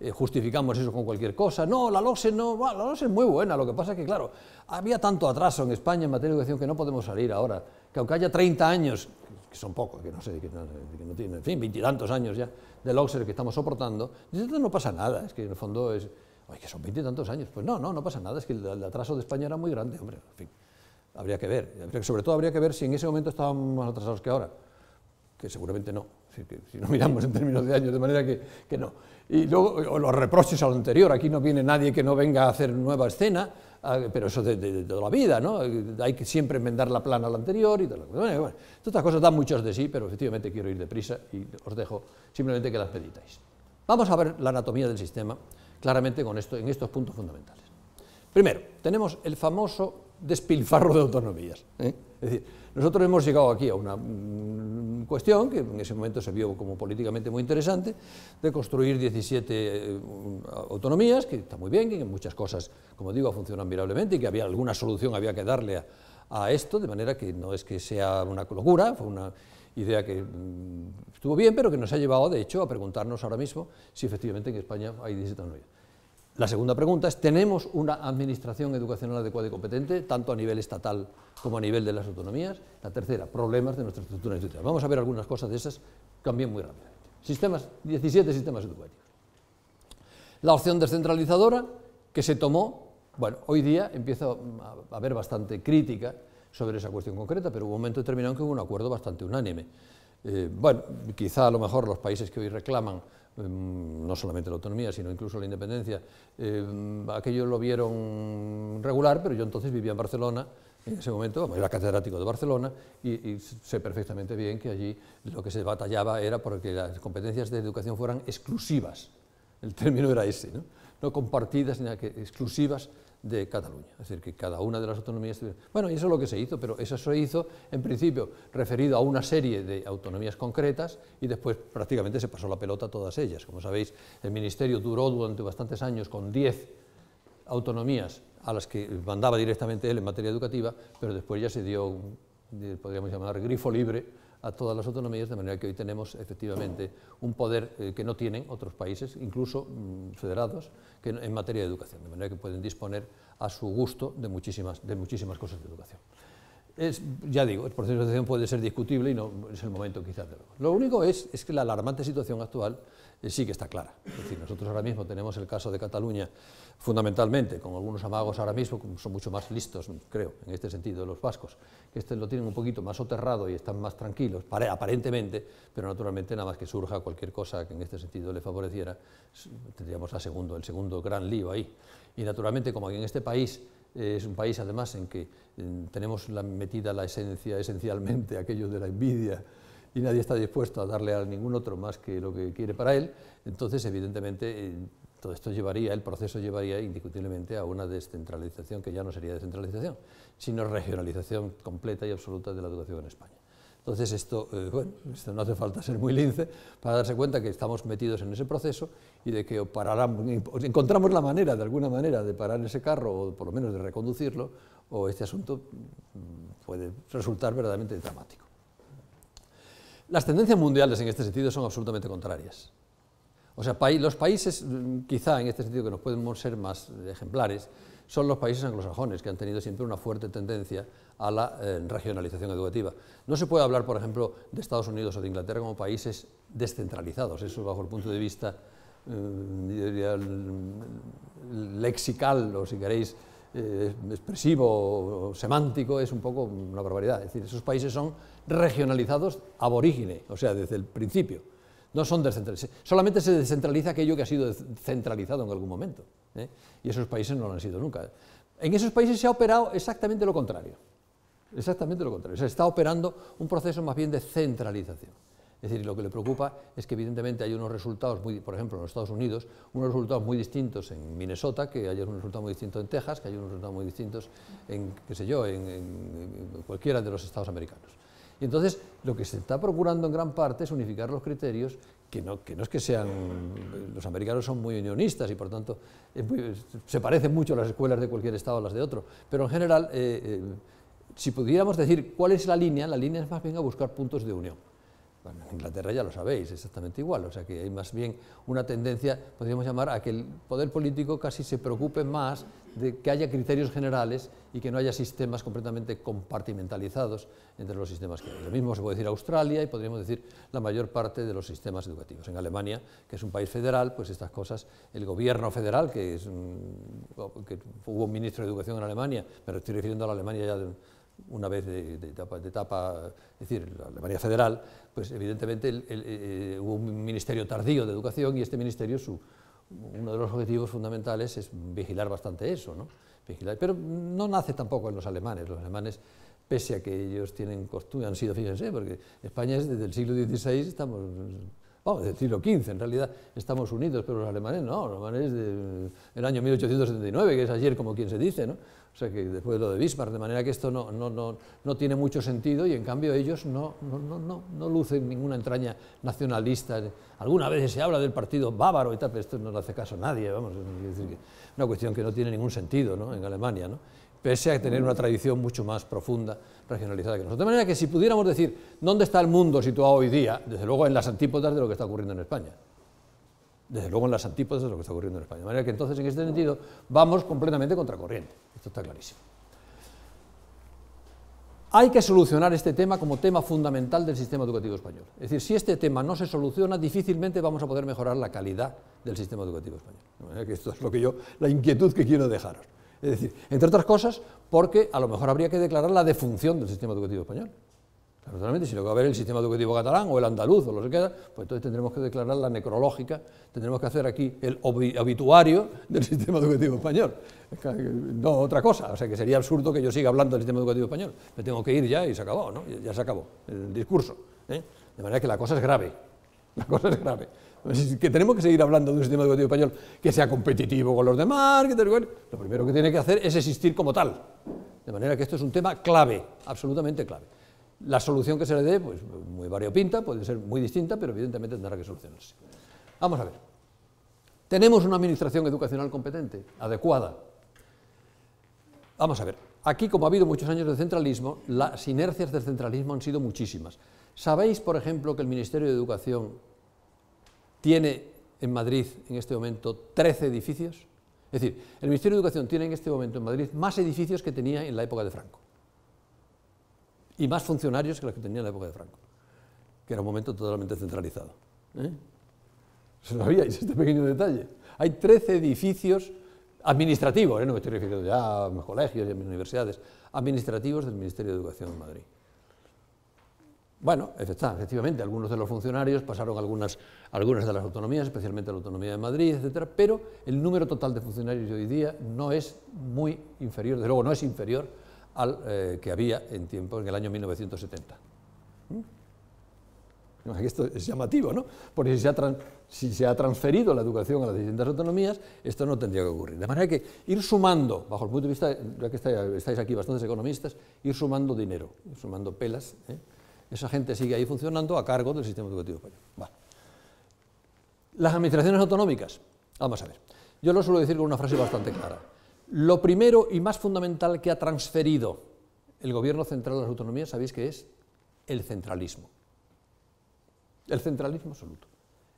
A: eh, justificamos eso con cualquier cosa. No, la LOSE no, la es muy buena, lo que pasa es que, claro, había tanto atraso en España en materia de educación que no podemos salir ahora, que aunque haya 30 años, que son pocos, que no sé, que no, tiene, tienen, en fin, tantos años ya, del Oxford que estamos soportando, no pasa nada, es que en el fondo es, ¡Ay, que son tantos años. Pues no, no, no pasa nada, es que el, atraso de España era muy grande, hombre, en fin, habría que ver. Sobre todo habría que ver si en ese momento estábamos más atrasados que ahora, que seguramente no, si, no miramos en términos de años, de manera que, que no. Y luego los reproches a lo anterior, aquí no viene nadie que no venga a hacer nueva escena, Ah, pero eso de, de, toda la vida, ¿no? Hay que siempre enmendar la plana a la anterior y tal. Bueno, bueno, todas estas cosas dan muchos de sí, pero efectivamente quiero ir deprisa y os dejo simplemente que las peditáis. Vamos a ver la anatomía del sistema claramente con esto, en estos puntos fundamentales. Primero, tenemos el famoso despilfarro de autonomías. ¿eh? Es decir, nosotros hemos llegado aquí a una mm, cuestión que en ese momento se vio como políticamente muy interesante, de construir 17 eh, mm, autonomías, que está muy bien, que en muchas cosas, como digo, funcionan mirablemente y que había alguna solución había que darle a, a esto, de manera que no es que sea una locura, fue una idea que mm, estuvo bien, pero que nos ha llevado, de hecho, a preguntarnos ahora mismo si efectivamente en España hay 17 autonomías. La segunda pregunta es, ¿tenemos una administración educacional adecuada y competente, tanto a nivel estatal como a nivel de las autonomías? La tercera, problemas de nuestra estructura institucional. Vamos a ver algunas cosas de esas, también muy rápidamente. Sistemas, 17 sistemas educativos. La opción descentralizadora que se tomó, bueno, hoy día empieza a haber bastante crítica sobre esa cuestión concreta, pero hubo un momento determinado en que hubo un acuerdo bastante unánime. Eh, bueno, quizá a lo mejor los países que hoy reclaman Em, no solamente la autonomía, sino incluso la independencia. Em, aquello lo vieron regular, pero yo entonces vivía en Barcelona, en ese momento era catedrático de Barcelona y, sé perfectamente bien que allí lo que se batallaba era porque las competencias de educación fueran exclusivas, el término era ese, no, compartidas, ni exclusivas de Cataluña. Es decir, que cada una de las autonomías... Bueno, y eso es lo que se hizo, pero eso se hizo en principio referido a una serie de autonomías concretas y después prácticamente se pasó la pelota a todas ellas. Como sabéis, el Ministerio duró durante bastantes años con 10 autonomías a las que mandaba directamente él en materia educativa, pero después ya se dio, podríamos llamar, grifo libre a todas las autonomías, de manera que hoy tenemos efectivamente un poder eh, que no tienen otros países, incluso mm, federados, que en materia de educación, de manera que pueden disponer a su gusto de muchísimas, de muchísimas cosas de educación. ya digo, el proceso de educación puede ser discutible y no es el momento quizás de Lo único es, que la alarmante situación actual eh, sí que está clara. Es decir, nosotros ahora mismo tenemos el caso de Cataluña fundamentalmente, con algunos amagos ahora mismo, son mucho más listos, creo, en este sentido, los vascos, que este lo tienen un poquito más soterrado y están más tranquilos, aparentemente, pero naturalmente nada más que surja cualquier cosa que en este sentido le favoreciera, tendríamos segundo, el segundo gran lío ahí. Y naturalmente, como en este país eh, es un país además en que tenemos metida la esencia, esencialmente, aquello de la envidia, y nadie está dispuesto a darle a ningún otro más que lo que quiere para él, entonces, evidentemente, eh, todo esto llevaría, el proceso llevaría indiscutiblemente a una descentralización que ya no sería descentralización, sino regionalización completa y absoluta de la educación en España. Entonces, esto, eh, bueno, esto no hace falta ser muy lince para darse cuenta que estamos metidos en ese proceso y de que pararán, encontramos la manera, de alguna manera, de parar ese carro o por lo menos de reconducirlo, o este asunto mm, puede resultar verdaderamente dramático. Las tendencias mundiales en este sentido son absolutamente contrarias. O sea, los países, mm, quizá en este sentido, que nos pueden ser más ejemplares, son los países anglosajones, que han tenido siempre una fuerte tendencia a la eh, regionalización educativa. No se puede hablar, por ejemplo, de Estados Unidos o de Inglaterra como países descentralizados, eso bajo el punto de vista mm, lexical, o si queréis, eh, expresivo o semántico, es un poco una barbaridad. Es decir, esos países son regionalizados aborígene, o sea, desde el principio. No son descentralizados. Solamente se descentraliza aquello que ha sido centralizado en algún momento. ¿eh? Y esos países no lo han sido nunca. En esos países se ha operado exactamente lo contrario. Exactamente lo contrario. Se está operando un proceso más bien de centralización. Es decir, lo que le preocupa es que evidentemente hay unos resultados, muy, por ejemplo, en los Estados Unidos, unos resultados muy distintos en Minnesota, que hay un resultado muy distinto en Texas, que hay unos resultados muy distintos en, qué sé yo, en cualquiera de los estados americanos. Y entonces lo que se está procurando en gran parte es unificar los criterios, que no, es que sean, los americanos son muy unionistas y por tanto se parecen mucho las escuelas de cualquier estado a las de otro, pero en general, eh, eh, si pudiéramos decir cuál es la línea, la línea es más bien a buscar puntos de unión en Inglaterra ya lo sabéis, exactamente igual. O sea que hay más bien una tendencia, podríamos llamar, a que el poder político casi se preocupe más de que haya criterios generales y que no haya sistemas completamente compartimentalizados entre los sistemas que hay. Lo mismo se puede decir Australia y podríamos decir la mayor parte de los sistemas educativos. En Alemania, que es un país federal, pues estas cosas, el gobierno federal, que, es hubo un ministro de educación en Alemania, pero estoy refiriendo a la Alemania ya una vez de, etapa, de etapa, es decir, la Alemania federal, pues evidentemente eh, hubo un ministerio tardío de educación y este ministerio, su, uno de los objetivos fundamentales es vigilar bastante eso, ¿no? Vigilar, pero no nace tampoco en los alemanes, los alemanes pese a que ellos tienen costumbre, han sido, fíjense, porque España es desde el siglo XVI, estamos, vamos, desde el siglo XV en realidad, estamos unidos, pero los alemanes no, los alemanes del año 1879, que es ayer como quien se dice, ¿no? O sea que después de lo de Bismarck, de manera que esto no, tiene mucho sentido y en cambio ellos no, lucen ninguna entraña nacionalista. Alguna vez se habla del partido bávaro y tal, pero esto no le hace caso a nadie, vamos, es una cuestión que no tiene ningún sentido en Alemania, pese a tener una tradición mucho más profunda, regionalizada que nosotros. De manera que si pudiéramos decir dónde está el mundo situado hoy día, desde luego en las antípodas de lo que está ocurriendo en España desde luego en las antípodas de lo que está ocurriendo en España. De manera que entonces, en este sentido, vamos completamente contracorriente. Esto está clarísimo. Hay que solucionar este tema como tema fundamental del sistema educativo español. Es decir, si este tema no se soluciona, difícilmente vamos a poder mejorar la calidad del sistema educativo español. esto es lo que yo, la inquietud que quiero dejaros. Es decir, entre otras cosas, porque a lo mejor habría que declarar la defunción del sistema educativo español. Naturalmente, si no va a haber el sistema educativo catalán o el andaluz o lo que sea, pues entonces tendremos que declarar la necrológica, tendremos que hacer aquí el obituario del sistema educativo español. Eh, no otra cosa, o sea que sería absurdo que yo siga hablando del sistema educativo español. Me tengo que ir ya y se acabó, ¿no? Ya se acabó el discurso. ¿eh? De manera que la cosa es grave, la cosa es grave. Que tenemos que seguir hablando de un sistema educativo español que sea competitivo con los demás, que lo primero que tiene que hacer es existir como tal. De manera que esto es un tema clave, absolutamente clave. La solución que se le dé, pues muy variopinta, puede ser muy distinta, pero evidentemente tendrá que solucionarse. Vamos a ver. Tenemos una administración educacional competente, adecuada. Vamos a ver. Aquí, como ha habido muchos años de centralismo, las inercias del centralismo han sido muchísimas. ¿Sabéis, por ejemplo, que el Ministerio de Educación tiene en Madrid en este momento 13 edificios? Es decir, el Ministerio de Educación tiene en este momento en Madrid más edificios que tenía en la época de Franco y más funcionarios que los que tenía en la época de Franco, que era un momento totalmente centralizado. ¿eh? ¿Sabíais este pequeño detalle? Hay 13 edificios administrativos, ¿eh? no me estoy refiriendo ya a mis colegios y a mis universidades, administrativos del Ministerio de Educación de Madrid. Bueno, efectivamente, algunos de los funcionarios pasaron algunas, algunas de las autonomías, especialmente la autonomía de Madrid, etcétera, pero el número total de funcionarios hoy día no es muy inferior, de luego no es inferior al eh, que había en tiempo en el año 1970. ¿Mm? Esto es llamativo, ¿no? Porque si se, ha transferido la educación a las distintas autonomías, esto no tendría que ocurrir. De manera que ir sumando, bajo el punto de vista, ya que estáis aquí bastantes economistas, ir sumando dinero, ir sumando pelas. ¿eh? Esa gente sigue ahí funcionando a cargo del sistema educativo español. Las administraciones autonómicas. Vamos a ver. Yo lo suelo decir con una frase bastante clara. Lo primero y más fundamental que ha transferido el gobierno central de las autonomías, ¿sabéis que es? El centralismo. El centralismo absoluto.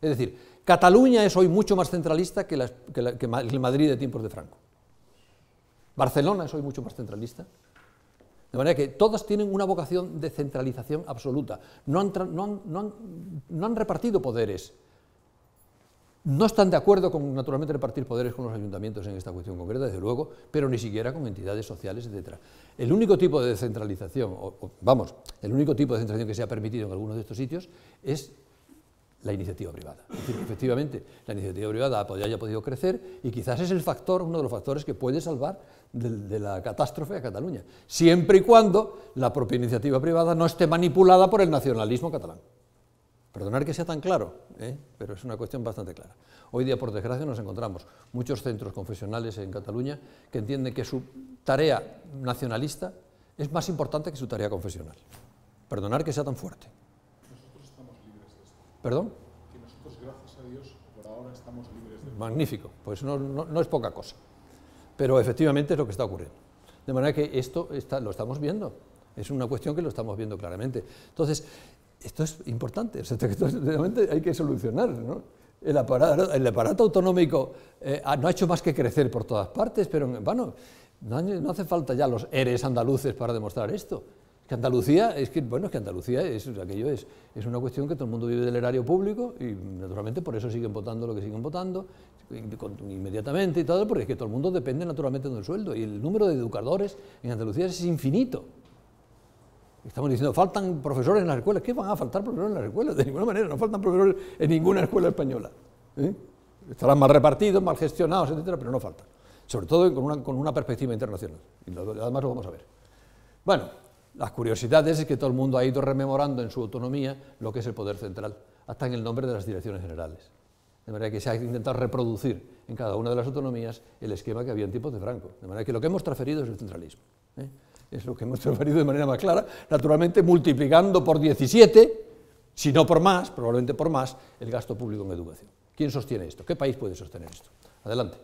A: Es decir, Cataluña es hoy mucho más centralista que, el Madrid de tiempos de Franco. Barcelona es hoy mucho más centralista. De manera que todas tienen una vocación de centralización absoluta. no han repartido poderes, no están de acuerdo con, naturalmente, repartir poderes con los ayuntamientos en esta cuestión concreta, desde luego, pero ni siquiera con entidades sociales, etc. El único tipo de descentralización, vamos, el único tipo de descentralización que se ha permitido en algunos de estos sitios es la iniciativa privada. Es decir, efectivamente, la iniciativa privada haya podido crecer y quizás es el factor, uno de los factores que puede salvar de, la catástrofe a Cataluña, siempre y cuando la propia iniciativa privada no esté manipulada por el nacionalismo catalán. Perdonar que sea tan claro, ¿eh? pero es una cuestión bastante clara. Hoy día, por desgracia, nos encontramos muchos centros confesionales en Cataluña que entienden que su tarea nacionalista es más importante que su tarea confesional. Perdonar que sea tan fuerte. Nosotros estamos libres de esto. ¿Perdón? Que nosotros, gracias a Dios, por ahora estamos libres de esto. Magnífico, pues no, es poca cosa. Pero efectivamente es lo que está ocurriendo. De manera que esto está, lo estamos viendo. Es una cuestión que lo estamos viendo claramente. Entonces, esto es importante, esto realmente hay que solucionar. ¿no? El, aparato, autonómico eh, ah, no ha hecho más que crecer por todas partes, pero no, hace falta ya los eres andaluces para demostrar esto. Es que Andalucía, es que, bueno, es que Andalucía aquello es, es una cuestión que todo el mundo vive del erario público y naturalmente por eso siguen votando lo que siguen votando inmediatamente y todo, porque que todo el mundo depende naturalmente del sueldo y el número de educadores en Andalucía es infinito. Estamos diciendo, faltan profesores en las escuelas. ¿Qué van a faltar profesores en las escuelas? De ninguna manera, no faltan profesores en ninguna escuela española. ¿eh? Estarán mal repartidos, mal gestionados, etcétera, pero no faltan. Sobre todo con una, perspectiva internacional. Y además lo vamos a ver. Bueno, las curiosidades es que todo el mundo ha ido rememorando en su autonomía lo que es el poder central, hasta en el nombre de las direcciones generales. De manera que se ha intentado reproducir en cada una de las autonomías el esquema que había en tiempos de Franco. De manera que lo que hemos transferido es el centralismo. ¿eh? es lo que hemos referido de manera más clara, naturalmente multiplicando por 17, si no por más, probablemente por más, el gasto público en educación. ¿Quién sostiene esto? ¿Qué país puede sostener esto? Adelante.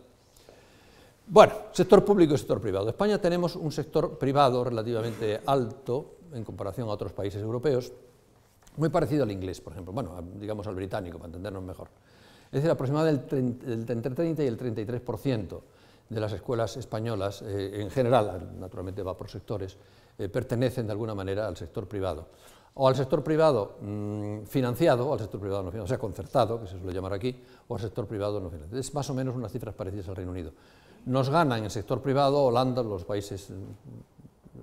A: Bueno, sector público y sector privado. España tenemos un sector privado relativamente alto en comparación a otros países europeos, muy parecido al inglés, por ejemplo, bueno, digamos al británico, para entendernos mejor. Es decir, aproximadamente entre el 30 y el 33% de las escuelas españolas, eh, en general, naturalmente va por sectores, eh, pertenecen de alguna manera al sector privado. O al sector privado mm, financiado, o al sector privado no financiado, o sea, concertado, que se suele llamar aquí, o al sector privado no financiado. Es más o menos unas cifras parecidas al Reino Unido. Nos ganan en el sector privado Holanda, los Países, mm,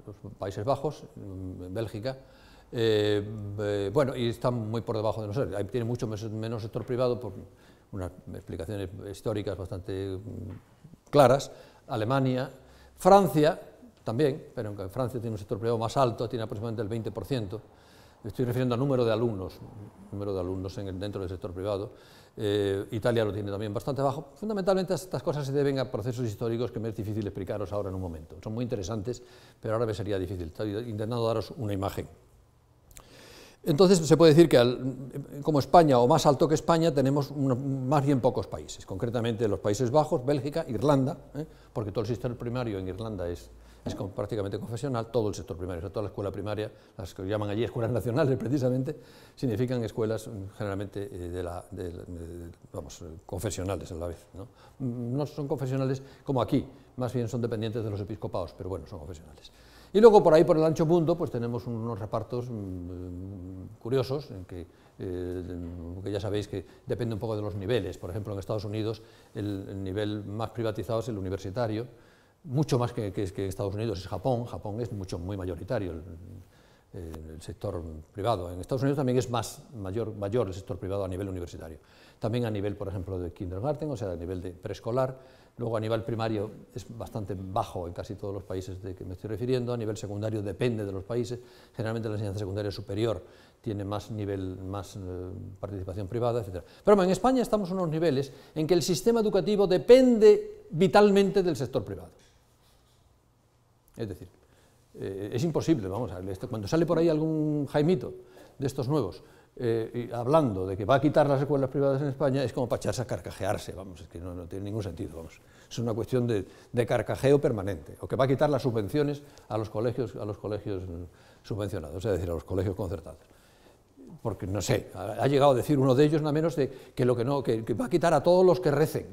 A: los países Bajos, mm, Bélgica, eh, bueno, y están muy por debajo de nosotros. Tiene mucho menos sector privado por unas explicaciones históricas bastante claras, Alemania, Francia también, pero en Francia tiene un sector privado más alto, tiene aproximadamente el 20%, estoy refiriendo al número de alumnos, número de alumnos dentro del sector privado, eh, Italia lo tiene también bastante bajo. Fundamentalmente estas cosas se deben a procesos históricos que me es difícil explicaros ahora en un momento. Son muy interesantes, pero ahora me sería difícil. Estoy intentando daros una imagen. Entonces se puede decir que como España o más alto que España tenemos más bien pocos países, concretamente los Países Bajos, Bélgica, Irlanda, ¿eh? porque todo el sistema primario en Irlanda es, prácticamente confesional, todo el sector primario, o sea, toda la escuela primaria, las que llaman allí escuelas nacionales precisamente, significan escuelas mm, generalmente eh, de eh, confesionales a la vez. ¿no? Mm, ¿no? son confesionales como aquí, más bien son dependientes de los episcopados, pero bueno, son confesionales. Y luego por ahí, por el ancho mundo, pues tenemos unos repartos mm, mm, curiosos, en eh, que, ya sabéis que depende un poco de los niveles. Por ejemplo, en Estados Unidos el, nivel más privatizado es el universitario, mucho más que, que, Estados Unidos es Japón. Japón es mucho, muy mayoritario el, el, sector privado. En Estados Unidos también es más mayor, mayor el sector privado a nivel universitario. También a nivel, por ejemplo, de kindergarten, o sea, a nivel de preescolar, Luego a nivel primario es bastante bajo en casi todos los países de que me estoy refiriendo, a nivel secundario depende de los países, generalmente la enseñanza secundaria superior tiene más nivel, más eh, participación privada, etc. Pero bueno, en España estamos en unos niveles en que el sistema educativo depende vitalmente del sector privado. Es decir, eh, es imposible, vamos a ver, cuando sale por ahí algún Jaimito de estos nuevos, eh, hablando de que va a quitar las escuelas privadas en España es como para a carcajearse, vamos, es que no, tiene ningún sentido, vamos. Es una cuestión de, carcajeo permanente, o que va a quitar las subvenciones a los colegios, a los colegios mm, subvencionados, es decir, a los colegios concertados. Porque, no sé, ha, llegado a decir uno de ellos nada menos de que lo que no, que, va a quitar a todos los que recen.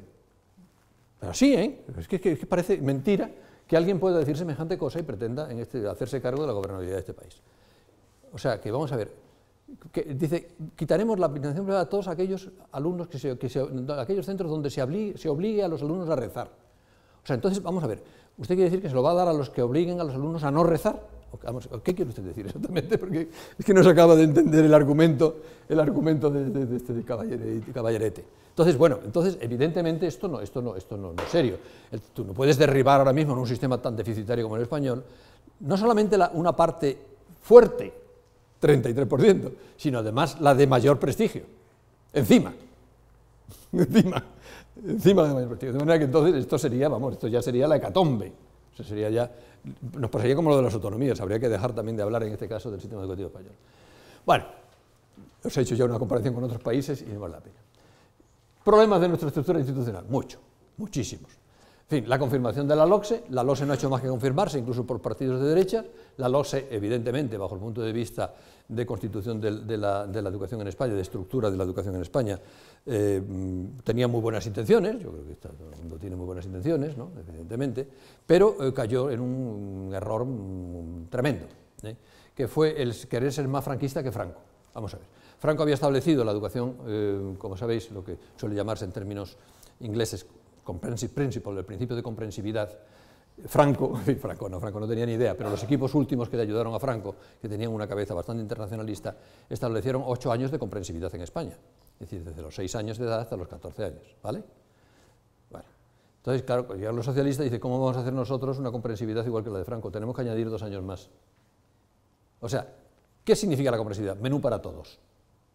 A: Pero sí, ¿eh? Es que, parece mentira que alguien pueda decir semejante cosa y pretenda en este, hacerse cargo de la gobernabilidad de este país. O sea, que vamos a ver, que dice, quitaremos la financiación privada a todos aquellos alumnos, que, aquellos centros donde se obligue, se obligue a los alumnos a rezar. O sea, entonces, vamos a ver, ¿usted quiere decir que se lo va a dar a los que obliguen a los alumnos a no rezar? ¿Qué quiere usted decir exactamente? Porque es que no se acaba de entender el argumento, el argumento de, este caballerete. Entonces, bueno, entonces, evidentemente esto no, esto no, esto no, es serio. tú no puedes derribar ahora mismo en un sistema tan deficitario como el español, no solamente una parte fuerte 33%, sino además la de mayor prestigio. Encima. encima. Encima de mayor prestigio. De manera que entonces esto sería, vamos, esto ya sería la hecatombe. eso sería ya, nos pasaría como lo de las autonomías, habría que dejar también de hablar en este caso del sistema educativo español. Bueno, os he hecho ya una comparación con otros países y no vale la pena. Problemas de nuestra estructura institucional, mucho, muchísimos. En fin, la confirmación de la LOCSE, la LOCSE no ha hecho más que confirmarse, incluso por partidos de derecha, la LOCSE, evidentemente, bajo el punto de vista de constitución de, la, educación en España, de estructura de la educación en España, eh, mm, tenía muy buenas intenciones, yo creo que todo el mundo tiene muy buenas intenciones, evidentemente, pero eh, cayó en un error mm, tremendo, ¿eh? que fue el querer ser más franquista que Franco. Vamos a ver. Franco había establecido la educación, como sabéis, lo que suele llamarse en términos ingleses comprehensive principle, el principio de comprensividad, Franco, Franco no, Franco no tenía ni idea, pero los equipos últimos que le ayudaron a Franco, que tenían una cabeza bastante internacionalista, establecieron ocho años de comprensividad en España, es decir, desde los seis años de edad hasta los 14 años, ¿vale? entonces, claro, pues llegan los socialistas y dicen, ¿cómo vamos a hacer nosotros una comprensividad igual que la de Franco? Tenemos que añadir dos años más. O sea, ¿qué significa la comprensividad? Menú para todos.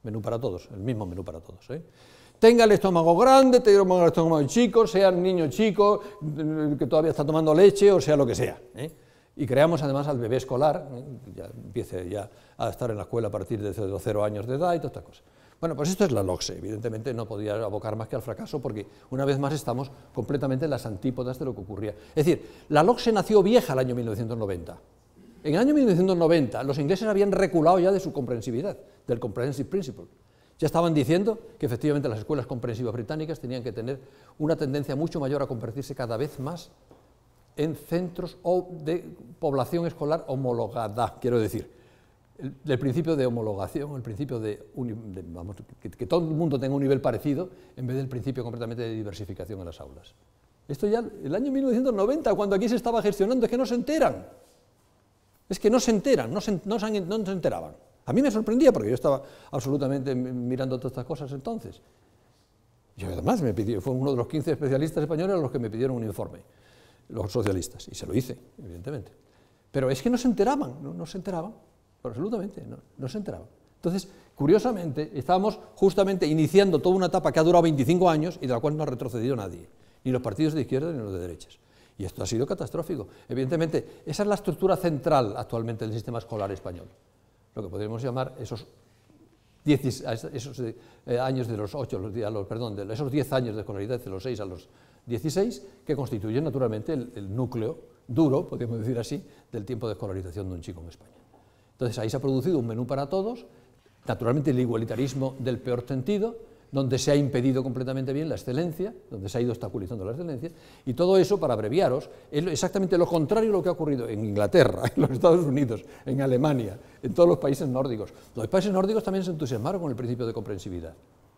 A: Menú para todos, el mismo menú para todos. ¿eh? tenga el estómago grande, tenga el estómago chico, sea un niño chico mm, que todavía está tomando leche, o sea lo que sea. ¿eh? Y creamos además al bebé escolar, ¿eh? ya empiece ya a estar en la escuela a partir de los cero años de edad y toda esta cosa. Bueno, pues esto es la LOCSE, evidentemente no podía abocar más que al fracaso porque una vez más estamos completamente en las antípodas de lo que ocurría. Es decir, la LOCSE nació vieja el año 1990. En el año 1990 los ingleses habían reculado ya de su comprensividad, del comprehensive principle. Ya estaban diciendo que efectivamente las escuelas comprensivas británicas tenían que tener una tendencia mucho mayor a convertirse cada vez más en centros de población escolar homologada, quiero decir. El, principio de homologación, el principio de, que, todo el mundo tenga un nivel parecido, en vez del principio completamente de diversificación en las aulas. Esto ya, el año 1990, cuando aquí se estaba gestionando, es que no se enteran. Es que no se enteran, no se enteraban. A mí me sorprendía porque yo estaba absolutamente mirando todas estas cosas entonces. Y además me pidió, fue uno de los 15 especialistas españoles a los que me pidieron un informe, los socialistas, y se lo hice, evidentemente. Pero es que no se enteraban, no, se enteraban, absolutamente, no, no se enteraban. Entonces, curiosamente, estábamos justamente iniciando toda una etapa que ha durado 25 años y de la cual no ha retrocedido nadie, ni los partidos de izquierda ni los de derechas. Y esto ha sido catastrófico. Evidentemente, esa es la estructura central actualmente del sistema escolar español lo que podríamos llamar esos, eh, años de los 8, esos 10 años de escolaridad de los 6 a los 16, que constituyen naturalmente el, núcleo duro, podríamos decir así, del tiempo de escolarización de un chico en España. Entonces ahí se ha producido un menú para todos, naturalmente el igualitarismo del peor sentido, donde se ha impedido completamente bien la excelencia, donde se ha ido obstaculizando la excelencia, y todo eso, para abreviaros, es exactamente lo contrario a lo que ha ocurrido en Inglaterra, en los Estados Unidos, en Alemania, en todos los países nórdicos. Los países nórdicos también se entusiasmaron con el principio de comprensividad,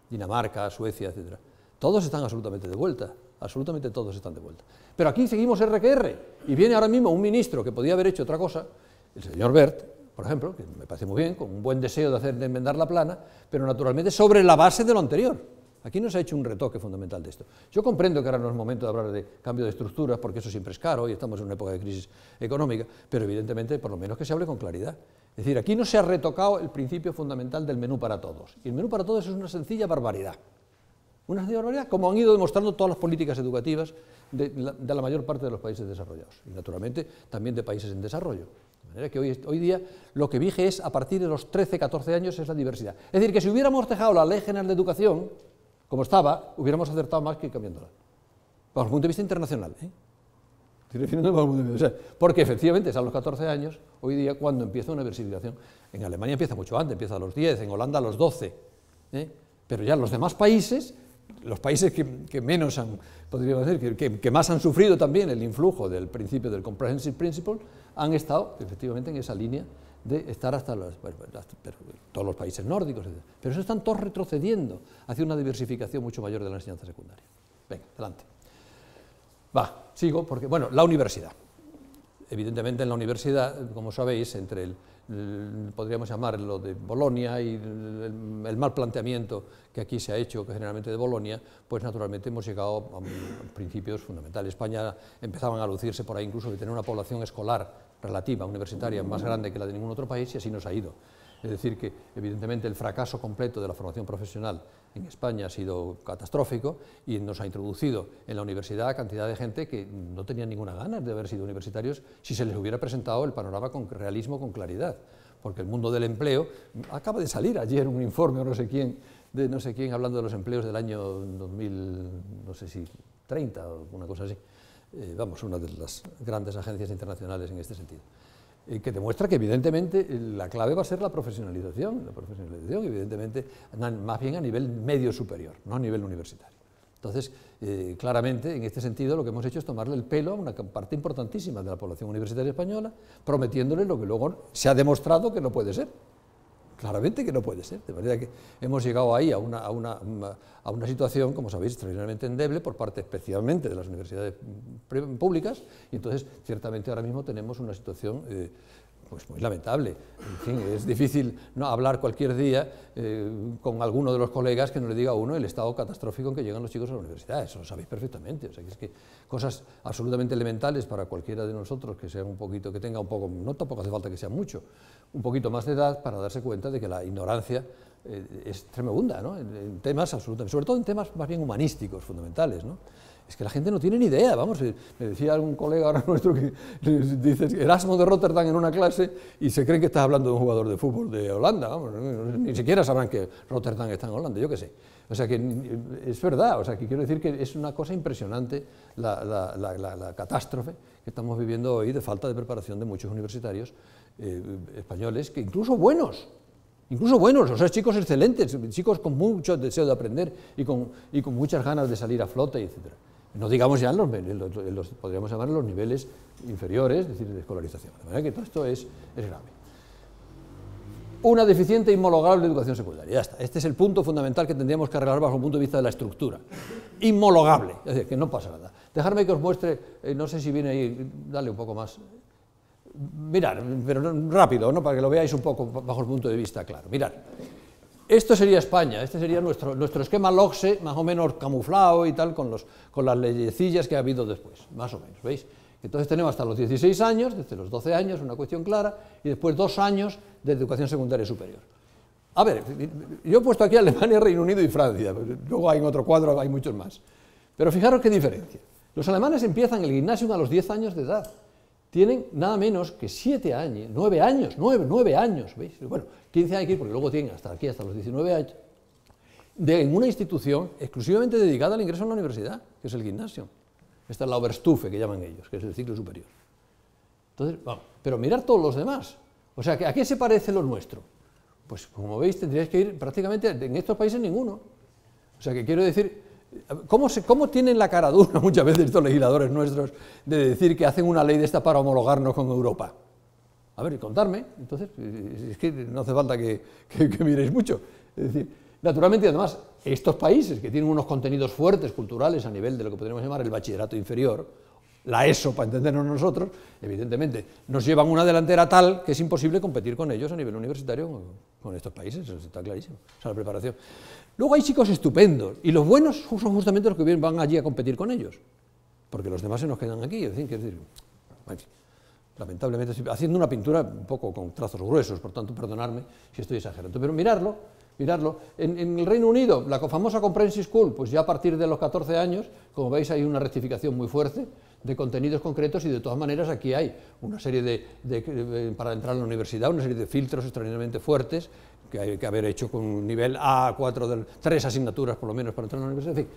A: Dinamarca, Suecia, etc. Todos están absolutamente de vuelta, absolutamente todos están de vuelta. Pero aquí seguimos RQR, y viene ahora mismo un ministro que podía haber hecho otra cosa, el señor Bert, por ejemplo, que me parece muy bien, con un buen deseo de, hacer, de enmendar la plana, pero naturalmente sobre la base de lo anterior. Aquí no se ha hecho un retoque fundamental de esto. Yo comprendo que ahora no es momento de hablar de cambio de estructuras, porque eso siempre es caro y estamos en una época de crisis económica, pero evidentemente por lo menos que se hable con claridad. Es decir, aquí no se ha retocado el principio fundamental del menú para todos. Y el menú para todos es una sencilla barbaridad. Una sencilla barbaridad, como han ido demostrando todas las políticas educativas de la, de la mayor parte de los países desarrollados. Y naturalmente también de países en desarrollo. ¿eh? que hoy, hoy día lo que vige es, a partir de los 13, 14 años, es la diversidad. Es decir, que si hubiéramos dejado la Ley General de Educación, como estaba, hubiéramos acertado más que cambiándola. Bajo el punto de vista internacional. ¿eh? porque efectivamente es a los 14 años, hoy día, cuando empieza una diversificación. En Alemania empieza mucho antes, empieza a los 10, en Holanda a los 12. ¿eh? Pero ya los demás países los países que, menos han, podríamos decir, que, más han sufrido también el influjo del principio del Comprehensive Principle, han estado efectivamente en esa línea de estar hasta, los, pues, todos los países nórdicos. Pero eso están todos retrocediendo hacia una diversificación mucho mayor de la enseñanza secundaria. Venga, adelante. Va, sigo porque, bueno, la universidad. Evidentemente en la universidad, como sabéis, entre el, podríamos llamarlo, de Bolonia y el, mal planteamiento que aquí se ha hecho generalmente de Bolonia, pues naturalmente hemos llegado a, a principios fundamentales. España empezaban a lucirse por ahí incluso de tener una población escolar relativa, universitaria, más grande que la de ningún otro país y así nos ha ido. Es decir, que evidentemente el fracaso completo de la formación profesional en España ha sido catastrófico y nos ha introducido en la universidad cantidad de gente que no tenía ninguna ganas de haber sido universitarios si se les hubiera presentado el panorama con realismo, con claridad. Porque el mundo del empleo acaba de salir ayer un informe no sé quién de no sé quién hablando de los empleos del año 2030 o alguna cosa así. Eh, vamos, una de las grandes agencias internacionales en este sentido. Eh, que demuestra que evidentemente la clave va a ser la profesionalización, la profesionalización evidentemente más bien a nivel medio superior, no a nivel universitario. Entonces, eh, claramente, en este sentido, lo que hemos hecho es tomarle el pelo a una parte importantísima de la población universitaria española, prometiéndole lo que luego se ha demostrado que no puede ser. Claramente que no puede ser. De manera que hemos llegado ahí a una, situación, como sabéis, extraordinariamente endeble por parte especialmente de las universidades mm, públicas y entonces ciertamente ahora mismo tenemos una situación eh, pues muy pues, lamentable. En fin, es difícil ¿no? hablar cualquier día eh, con alguno de los colegas que no le diga a uno el estado catastrófico en que llegan los chicos a la universidad. Eso lo sabéis perfectamente. O sea, que es que cosas absolutamente elementales para cualquiera de nosotros que sea un poquito, que tenga un poco, no tampoco hace falta que sea mucho, un poquito más de edad para darse cuenta de que la ignorancia eh, es tremenda, ¿no? en, temas absolutamente, sobre todo en temas más bien humanísticos, fundamentales, ¿no? Es que la gente no tiene ni idea, vamos, eh, me decía algún colega ahora nuestro que dices Erasmo de Rotterdam en una clase y se cree que estás hablando de un jugador de fútbol de Holanda, vamos, ni siquiera sabrán que Rotterdam está en Holanda, yo qué sé. O sea que es verdad, o sea que quiero decir que es una cosa impresionante la, catástrofe que estamos viviendo hoy de falta de preparación de muchos universitarios eh, españoles, que incluso buenos, incluso buenos, o sea, chicos excelentes, chicos con mucho deseo de aprender y con, y con muchas ganas de salir a flote, etcétera. No digamos ya los, los, podríamos llamar los niveles inferiores, es decir, de escolarización. De manera que todo esto es, grave. Una deficiente inmologable de educación secundaria. Ya está. Este es el punto fundamental que tendríamos que arreglar bajo el punto de vista de la estructura. Inmologable, es decir, que no pasa nada. Dejarme que os muestre, eh, no sé si viene ahí, dale un poco más. mirar pero rápido, ¿no? para que lo veáis un poco bajo el punto de vista claro. Mirad. Esto sería España, este sería nuestro, esquema LOXE, más o menos camuflado y tal, con, las leyecillas que ha habido después, más o menos, ¿veis? Entonces tenemos hasta los 16 años, desde los 12 años, una cuestión clara, y después dos años de educación secundaria superior. A ver, yo he puesto aquí Alemania, Reino Unido y Francia, luego hay en otro cuadro, hay muchos más. Pero fijaros qué diferencia. Los alemanes empiezan el gimnasio a los 10 años de edad tienen nada menos que siete años, nueve años, nueve, 9 años, ¿veis? Bueno, 15 años, que porque luego tienen hasta aquí, hasta los 19 años, en una institución exclusivamente dedicada al ingreso a la universidad, que es el gimnasio. Esta es la Oberstufe, que llaman ellos, que es el ciclo superior. Entonces, vamos, pero mirar todos los demás. O sea, ¿a qué se parece lo nuestro? Pues como veis, tendríais que ir prácticamente en estos países ninguno. O sea, que quiero decir ¿Cómo, se, ¿Cómo, tienen la cara dura muchas veces estos legisladores nuestros de decir que hacen una ley de esta para homologarnos con Europa? A ver, contarme, entonces, es que no hace falta que, miréis mucho. Es decir, naturalmente, además, estos países que tienen unos contenidos fuertes culturales a nivel de lo que podríamos llamar el bachillerato inferior, la ESO, para entendernos nosotros, evidentemente, nos llevan una delantera tal que es imposible competir con ellos a nivel universitario con, estos países, está clarísimo. O sea, la preparación. Luego hay chicos estupendos, y los buenos son justamente los que van allí a competir con ellos, porque los demás se nos quedan aquí. Es decir, lamentablemente, haciendo una pintura un poco con trazos gruesos, por tanto, perdonadme si estoy exagerando. Pero mirarlo, mirarlo. En, el Reino Unido, la famosa Comprehensive School, pues ya a partir de los 14 años, como veis, hay una rectificación muy fuerte de contenidos concretos y de todas maneras aquí hay una serie de, para entrar a la universidad, una serie de filtros extraordinariamente fuertes que hay que haber hecho con un nivel a cuatro, de tres asignaturas por lo menos para entrar en la universidad, en fin,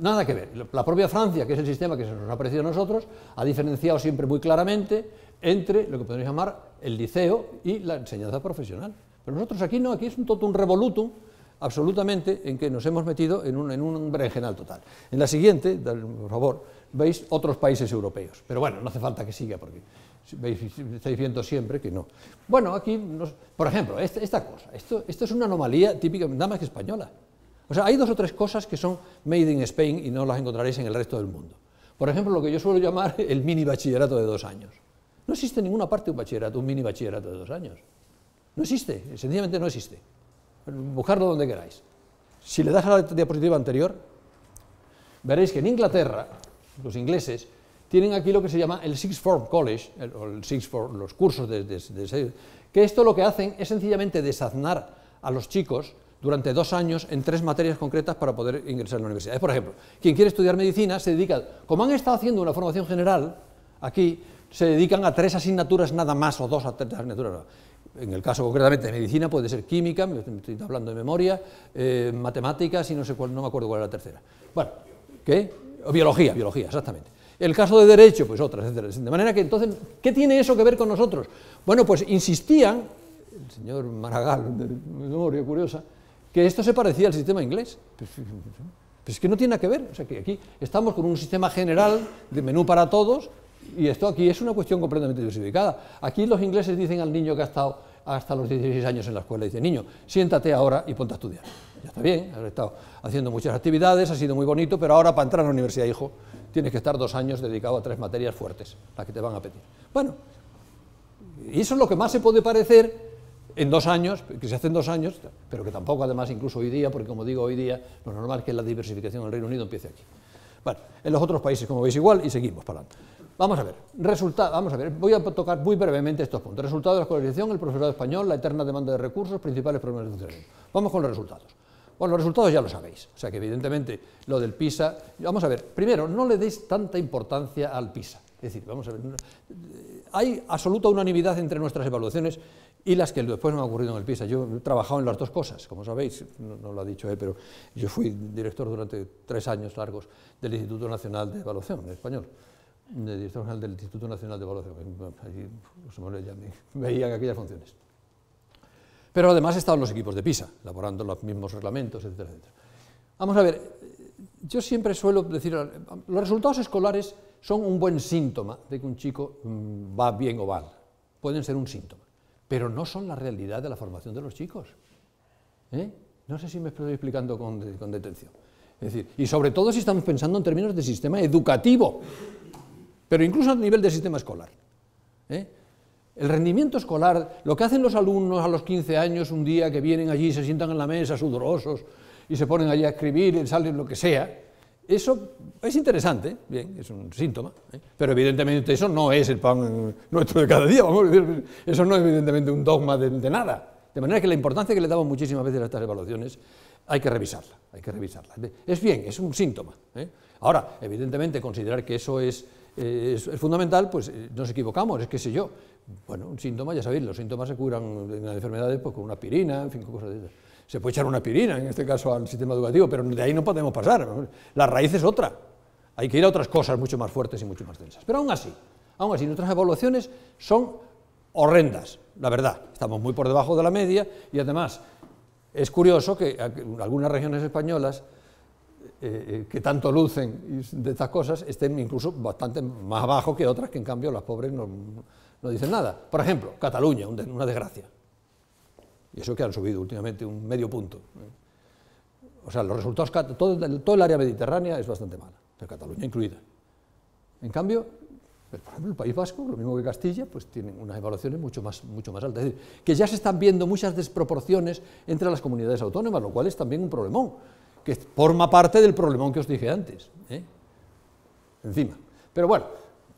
A: nada que ver. La propia Francia, que es el sistema que se nos ha parecido a nosotros, ha diferenciado siempre muy claramente entre lo que podemos llamar el liceo y la enseñanza profesional. Pero nosotros aquí no, aquí es un totum revolutum absolutamente en que nos hemos metido en un, en un berenjenal total. En la siguiente, por favor, veis otros países europeos. Pero bueno, no hace falta que siga porque estáis viendo siempre que no. Bueno, aquí, por ejemplo, este, esta, cosa, esto, esto, es una anomalía típica, nada más que española. O sea, hay dos o tres cosas que son made in Spain y no las encontraréis en el resto del mundo. Por ejemplo, lo que yo suelo llamar el mini bachillerato de dos años. No existe en ninguna parte un bachillerato, un mini bachillerato de dos años. No existe, sencillamente no existe. Buscarlo donde queráis. Si le das a la diapositiva anterior, veréis que en Inglaterra, los ingleses, tienen aquí lo que se llama el Six Form College, o Six los cursos de, de, que esto lo que hacen es sencillamente desaznar a los chicos durante dos años en tres materias concretas para poder ingresar a la universidad. Por ejemplo, quien quiere estudiar medicina se dedica, como han estado haciendo una formación general, aquí se dedican a tres asignaturas nada más o dos a tres asignaturas. En el caso concretamente de medicina puede ser química, estoy hablando de memoria, eh, matemáticas y no sé cuál, no me acuerdo cuál era la tercera. Bueno, ¿qué? Biología, biología, exactamente el caso de derecho, pues otras, etcétera. De manera que entonces, ¿qué tiene eso que ver con nosotros? Bueno, pues insistían, el señor Maragall, de memoria curiosa, que esto se parecía al sistema inglés. Pues, pues, es que no tiene nada que ver. O sea, que aquí estamos con un sistema general de menú para todos y esto aquí es una cuestión completamente diversificada. Aquí los ingleses dicen al niño que ha estado hasta los 16 años en la escuela, dice, niño, siéntate ahora y ponte a estudiar. Ya está bien, ha estado haciendo muchas actividades, ha sido muy bonito, pero ahora para entrar a la universidad, hijo, tienes que estar dos años dedicado a tres materias fuertes, las que te van a pedir. Bueno, y eso es lo que más se puede parecer en dos años, que se hacen dos años, pero que tampoco además incluso hoy día, porque como digo hoy día, lo normal es que la diversificación en el Reino Unido empiece aquí. Bueno, en los otros países, como veis, igual, y seguimos para adelante. Vamos a ver, vamos a ver, voy a tocar muy brevemente estos puntos. Resultados de la escolarización, el profesorado español, la eterna demanda de recursos, principales problemas de funcionamiento. Vamos con los resultados. Bueno, los resultados ya lo sabéis. O sea que evidentemente lo del PISA... Vamos a ver, primero, no le deis tanta importancia al PISA. Es decir, vamos a ver, hay absoluta unanimidad entre nuestras evaluaciones y las que después me han ocurrido en el PISA. Yo he trabajado en las dos cosas, como sabéis, no, lo ha dicho él, pero yo fui director durante tres años largos del Instituto Nacional de Evaluación en español, director general del Instituto Nacional de Evaluación. Ahí, pues, ya veían aquellas funciones. Pero además estaban los equipos de PISA, elaborando los mismos reglamentos, etcétera, etcétera. Vamos a ver, yo siempre suelo decir, los resultados escolares son un buen síntoma de que un chico mm, va bien o mal. Pueden ser un síntoma, pero no son la realidad de la formación de los chicos. ¿eh? No sé si me estoy explicando con, detención. Es decir, y sobre todo si estamos pensando en términos de sistema educativo, pero incluso a nivel de sistema escolar. ¿Eh? El rendimiento escolar, lo que hacen los alumnos a los 15 años, un día que vienen allí, se sientan en la mesa sudorosos y se ponen allí a escribir, y salen lo que sea, eso es interesante, bien, es un síntoma, ¿eh? pero evidentemente eso no es el pan nuestro de cada día, vamos a decir, eso no es evidentemente un dogma de, nada. De manera que la importancia que le damos muchísimas veces a estas evaluaciones hay que revisarla, hay que revisarla. Es bien, es un síntoma. ¿eh? Ahora, evidentemente, considerar que eso es, eh, fundamental, pues nos equivocamos, es que sé yo. Bueno, un síntoma, ya sabéis, los síntomas se curan en las enfermedades pues, con una pirina, en fin, cosas de Se puede echar una pirina en este caso, al sistema educativo, pero de ahí no podemos pasar. La raíz es otra. Hay que ir a otras cosas mucho más fuertes y mucho más densas. Pero aún así, aún así, nuestras evaluaciones son horrendas, la verdad. Estamos muy por debajo de la media y además es curioso que algunas regiones españolas eh, eh, que tanto lucen de estas cosas estén incluso bastante más abajo que otras que en cambio las pobres no no dicen nada. Por ejemplo, Cataluña, una desgracia. Y eso que han subido últimamente un medio punto. ¿eh? O sea, los resultados, todo, todo el área mediterránea es bastante mala, pero Cataluña incluida. En cambio, pues, por ejemplo, el País Vasco, lo mismo que Castilla, pues tienen unas evaluaciones mucho más, mucho más altas. Es decir, que ya se están viendo muchas desproporciones entre las comunidades autónomas, lo cual es también un problemón, que forma parte del problemón que os dije antes. ¿eh? Encima. Pero bueno,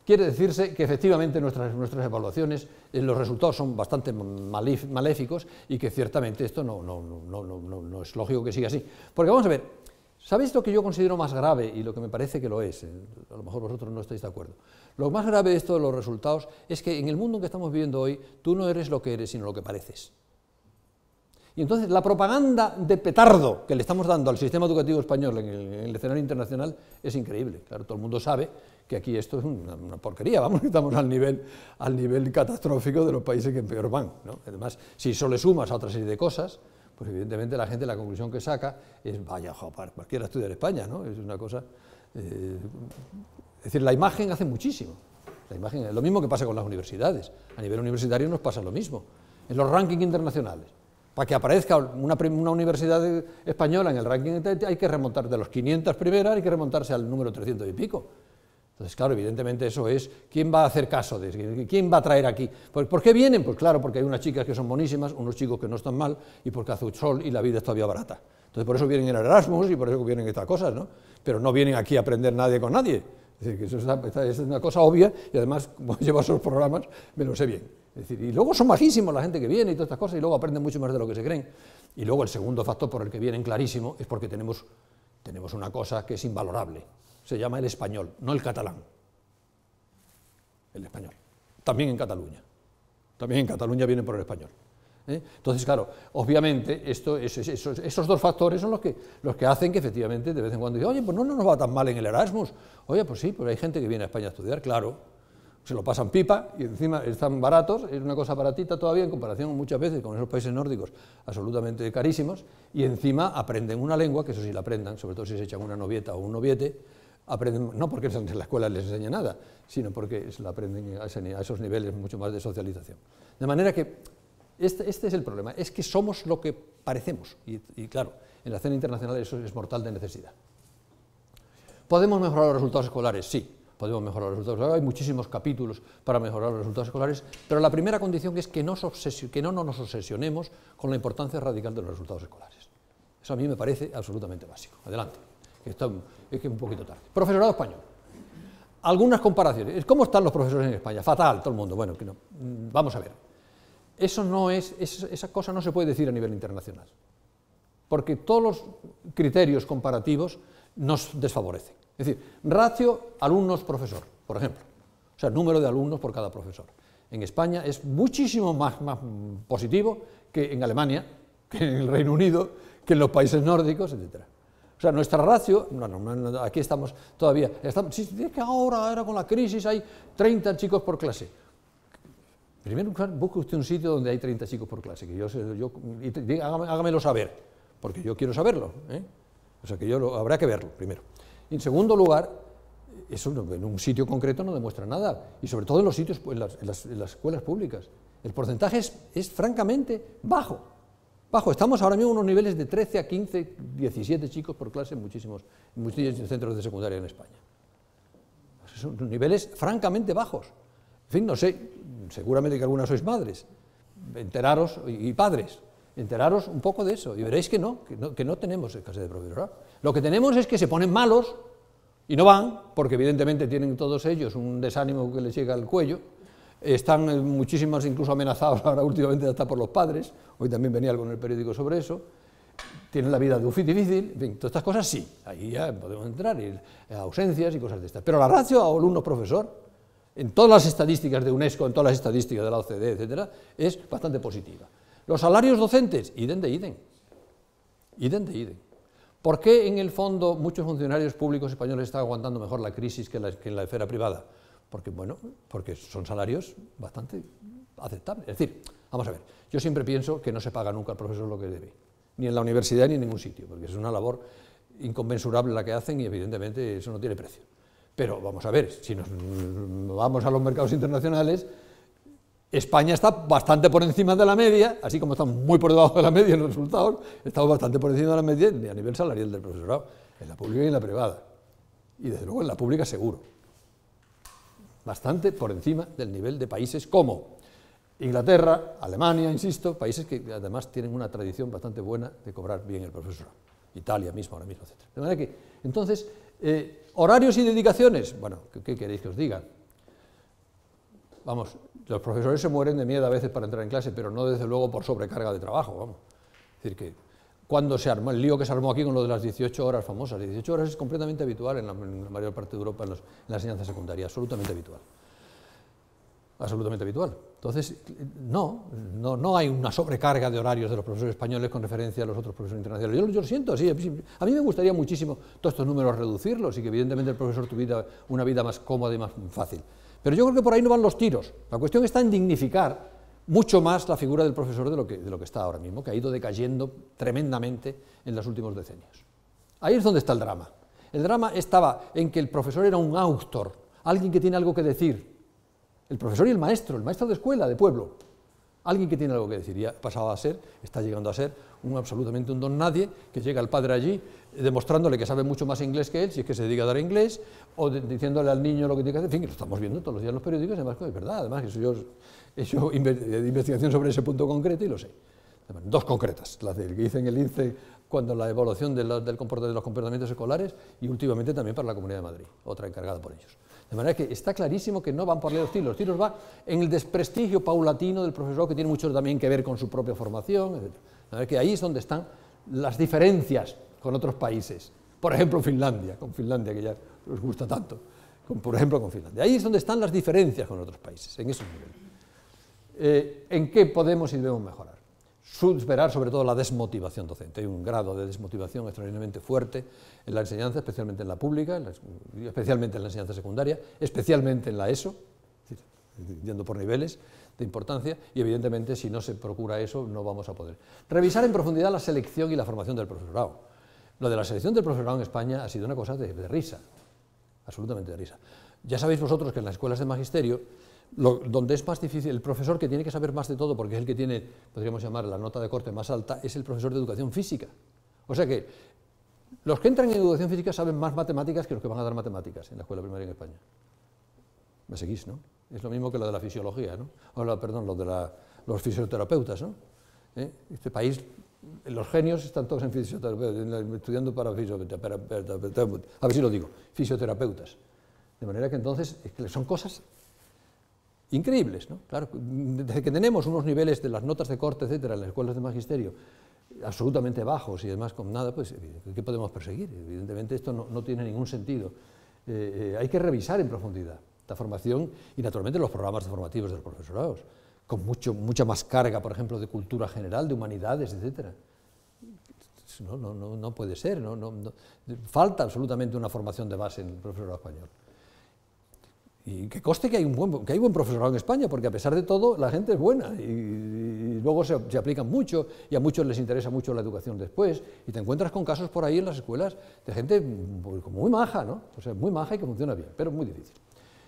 A: Quiere decirse que efectivamente nuestras, nuestras evaluaciones, eh, los resultados son bastante maléficos y que ciertamente esto no, no, no, no, es lógico que siga así. Porque vamos a ver, ¿sabéis lo que yo considero más grave y lo que me parece que lo es? Eh, a lo mejor vosotros no estáis de acuerdo. Lo más grave de esto de los resultados es que en el mundo en que estamos viviendo hoy, tú no eres lo que eres, sino lo que pareces. Y entonces la propaganda de petardo que le estamos dando al sistema educativo español en el escenario internacional es increíble. Claro, todo el mundo sabe y aquí esto es una, porquería, vamos, estamos al nivel, al nivel catastrófico de los países que peor van. Además, si eso le sumas a otra serie de cosas, pues evidentemente la gente la conclusión que saca es, vaya, para cualquiera estudia en España, ¿no? Es una cosa... Eh, es decir, la imagen hace muchísimo. La imagen es lo mismo que pasa con las universidades. A nivel universitario nos pasa lo mismo. En los rankings internacionales. Para que aparezca una, una, universidad española en el ranking hay que remontar de los 500 primeras, hay que remontarse al número 300 y pico. Entonces, claro, evidentemente eso es, ¿quién va a hacer caso de ¿Quién va a traer aquí? Pues, ¿Por, qué vienen? Pues claro, porque hay unas chicas que son buenísimas, unos chicos que no están mal, y porque hace un sol y la vida está todavía barata. Entonces, por eso vienen en Erasmus y por eso vienen estas cosas, ¿no? Pero no vienen aquí a aprender nadie con nadie. Es decir, que eso es una, cosa obvia y además, como llevo esos programas, me lo sé bien. Es decir, y luego son majísimos la gente que viene y todas estas cosas y luego aprenden mucho más de lo que se creen. Y luego el segundo factor por el que vienen clarísimo es porque tenemos, tenemos una cosa que es invalorable se llama el español, no el catalán. El español. También en Cataluña. También en Cataluña vienen por el español. ¿eh? Entonces, claro, obviamente esto, esos dos factores son los que, hacen que efectivamente de vez en cuando diga, oye, pues no, nos va tan mal en el Erasmus. Oye, pues sí, pero hay gente que viene a España a estudiar, claro. Se lo pasan pipa y encima están baratos, es una cosa baratita todavía en comparación muchas veces con esos países nórdicos absolutamente carísimos, y encima aprenden una lengua, que eso sí la aprendan, sobre todo si se echan una novieta o un noviete, aprenden, no porque en la escuela les enseñe nada, sino porque la aprenden a, esos niveles mucho más de socialización. De manera que este, este es el problema, es que somos lo que parecemos, y, claro, en la escena internacional eso es mortal de necesidad. ¿Podemos mejorar los resultados escolares? Sí, podemos mejorar los resultados escolares. Hay muchísimos capítulos para mejorar los resultados escolares, pero la primera condición es que, no nos obsesionemos con la importancia radical de los resultados escolares. Eso a mí me parece absolutamente básico. Adelante es que un poquito tarde. Profesorado español. Algunas comparaciones. ¿Cómo están los profesores en España? Fatal, todo el mundo. Bueno, que no. Mm, vamos a ver. Eso no es, esa cosa no se puede decir a nivel internacional, porque todos los criterios comparativos nos desfavorecen. Es decir, ratio alumnos-profesor, por ejemplo. O sea, número de alumnos por cada profesor. En España es muchísimo más, más positivo que en Alemania, que en el Reino Unido, que en los países nórdicos, etcétera. O sea, nuestra ratio, aquí estamos todavía, estamos, si es que ahora, ahora con la crisis hay 30 chicos por clase. Primero busque usted un sitio donde hay 30 chicos por clase, yo, hágamelo saber, porque yo quiero saberlo. ¿eh? O sea, que yo lo, habrá que verlo primero. Y en segundo lugar, eso en un sitio concreto no demuestra nada, y sobre todo en los sitios, en las, escuelas públicas. El porcentaje es francamente bajo bajo. Estamos ahora mismo en unos niveles de 13 a 15, 17 chicos por clase en muchísimos, muchísimos centros de secundaria en España. Pues son niveles francamente bajos. En fin, no sé, seguramente que algunas sois madres, enteraros y padres, enteraros un poco de eso y veréis que no, que no, que no tenemos escasez de profesorado. Lo que tenemos es que se ponen malos y no van, porque evidentemente tienen todos ellos un desánimo que les llega al cuello, están eh, muchísimas incluso amenazados ahora últimamente hasta por los padres, hoy también venía algo en el periódico sobre eso, tienen la vida difícil, en fin, todas estas cosas sí, ahí ya podemos entrar, ausencias y cosas de estas. Pero la ratio alumno-profesor, en todas las estadísticas de UNESCO, en todas las estadísticas de la OCDE, etcétera, es bastante positiva. Los salarios docentes, idem de idem, idem de idem. ¿Por qué en el fondo muchos funcionarios públicos españoles están aguantando mejor la crisis que en la esfera privada? porque, bueno, porque son salarios bastante aceptables. Es decir, vamos a ver, yo siempre pienso que no se paga nunca al profesor lo que debe, ni en la universidad ni en ningún sitio, porque es una labor inconmensurable la que hacen y evidentemente eso no tiene precio. Pero vamos a ver, si nos vamos a los mercados internacionales, España está bastante por encima de la media, así como estamos muy por debajo de la media en los resultados, estamos bastante por encima de la media a nivel salarial del profesorado, en la pública y en la privada. Y desde luego en la pública seguro bastante por encima del nivel de países como Inglaterra, Alemania, insisto, países que además tienen una tradición bastante buena de cobrar bien el profesor, Italia mismo, ahora mismo, etc. De manera que, entonces, eh, horarios y dedicaciones, bueno, ¿qué, ¿qué, queréis que os diga? Vamos, los profesores se mueren de miedo a veces para entrar en clase, pero no desde luego por sobrecarga de trabajo, vamos. Es decir, que cuando se armó el lío que se armó aquí con lo de las 18 horas famosas. 18 horas es completamente habitual en la, mayor parte de Europa en, la enseñanza secundaria, absolutamente habitual. Absolutamente habitual. Entonces, no, no, hay una sobrecarga de horarios de los profesores españoles con referencia a los otros profesores internacionales. Yo, lo siento, sí, a mí me gustaría muchísimo todos estos números reducirlos y que evidentemente el profesor tuviera una vida más cómoda y más fácil. Pero yo creo que por ahí no van los tiros. La cuestión está en dignificar mucho más la figura del profesor de lo, que, está ahora mismo, que ha ido decayendo tremendamente en los últimos decenios. Ahí es donde está el drama. El drama estaba en que el profesor era un autor, alguien que tiene algo que decir. El profesor y el maestro, el maestro de escuela, de pueblo. Alguien que tiene algo que decir. Y ha pasado a ser, está llegando a ser, un absolutamente un don nadie, que llega al padre allí eh, demostrándole que sabe mucho más inglés que él, si es que se dedica a dar inglés, o diciéndole al niño lo que tiene que hacer. En fin, lo estamos viendo todos los días en los periódicos, además, es verdad, además, eso yo hecho investigación sobre ese punto concreto y lo sé. Dos concretas, las que hice en el INCE cuando la evaluación de, del de los comportamientos escolares y últimamente también para la Comunidad de Madrid, otra encargada por ellos. De manera que está clarísimo que no van por los tiros, los tiros van en el desprestigio paulatino del profesor que tiene mucho también que ver con su propia formación, etc. De manera que ahí es donde están las diferencias con otros países. Por ejemplo, Finlandia, con Finlandia que ya nos gusta tanto. Con, por ejemplo, con Finlandia. Ahí es donde están las diferencias con otros países, en esos niveles. Eh, en qué podemos y debemos mejorar. Superar sobre todo la desmotivación docente. Hay un grado de desmotivación extraordinariamente fuerte en la enseñanza, especialmente en la pública, especialmente en la enseñanza secundaria, especialmente en la ESO, yendo por niveles de importancia, y evidentemente si no se procura eso no vamos a poder. Revisar en profundidad la selección y la formación del profesorado. Lo de la selección del profesorado en España ha sido una cosa de risa, absolutamente de risa. Ya sabéis vosotros que en las escuelas de magisterio donde es más difícil, el profesor que tiene que saber más de todo, porque es el que tiene, podríamos llamar, la nota de corte más alta, es el profesor de educación física. O sea que los que entran en educación física saben más matemáticas que los que van a dar matemáticas en la escuela primaria en España. Me seguís, ¿no? Es lo mismo que lo de la fisiología, ¿no? O perdón, lo de la, los fisioterapeutas, ¿no? ¿Eh? Este país, los genios están todos en fisioterapeutas, estudiando para fisioterapeutas, a ver si lo digo, fisioterapeutas. De manera que entonces son cosas increíbles. ¿no? Claro, desde que tenemos unos niveles de las notas de corte, etcétera, en las escuelas de magisterio absolutamente bajos y además con nada, pues ¿qué podemos perseguir? Evidentemente esto no, tiene ningún sentido. Eh, eh, hay que revisar en profundidad la formación y naturalmente los programas formativos de los profesorados, con mucho, mucha más carga, por ejemplo, de cultura general, de humanidades, etcétera. No, puede ser, falta absolutamente una formación de base en el profesorado español. Y que coste que hay un buen, que hay buen profesorado en España, porque a pesar de todo la gente es buena y, luego se, aplica aplican mucho y a muchos les interesa mucho la educación después. Y te encuentras con casos por ahí en las escuelas de gente muy maja, ¿no? O sea, muy maja y que funciona bien, pero muy difícil.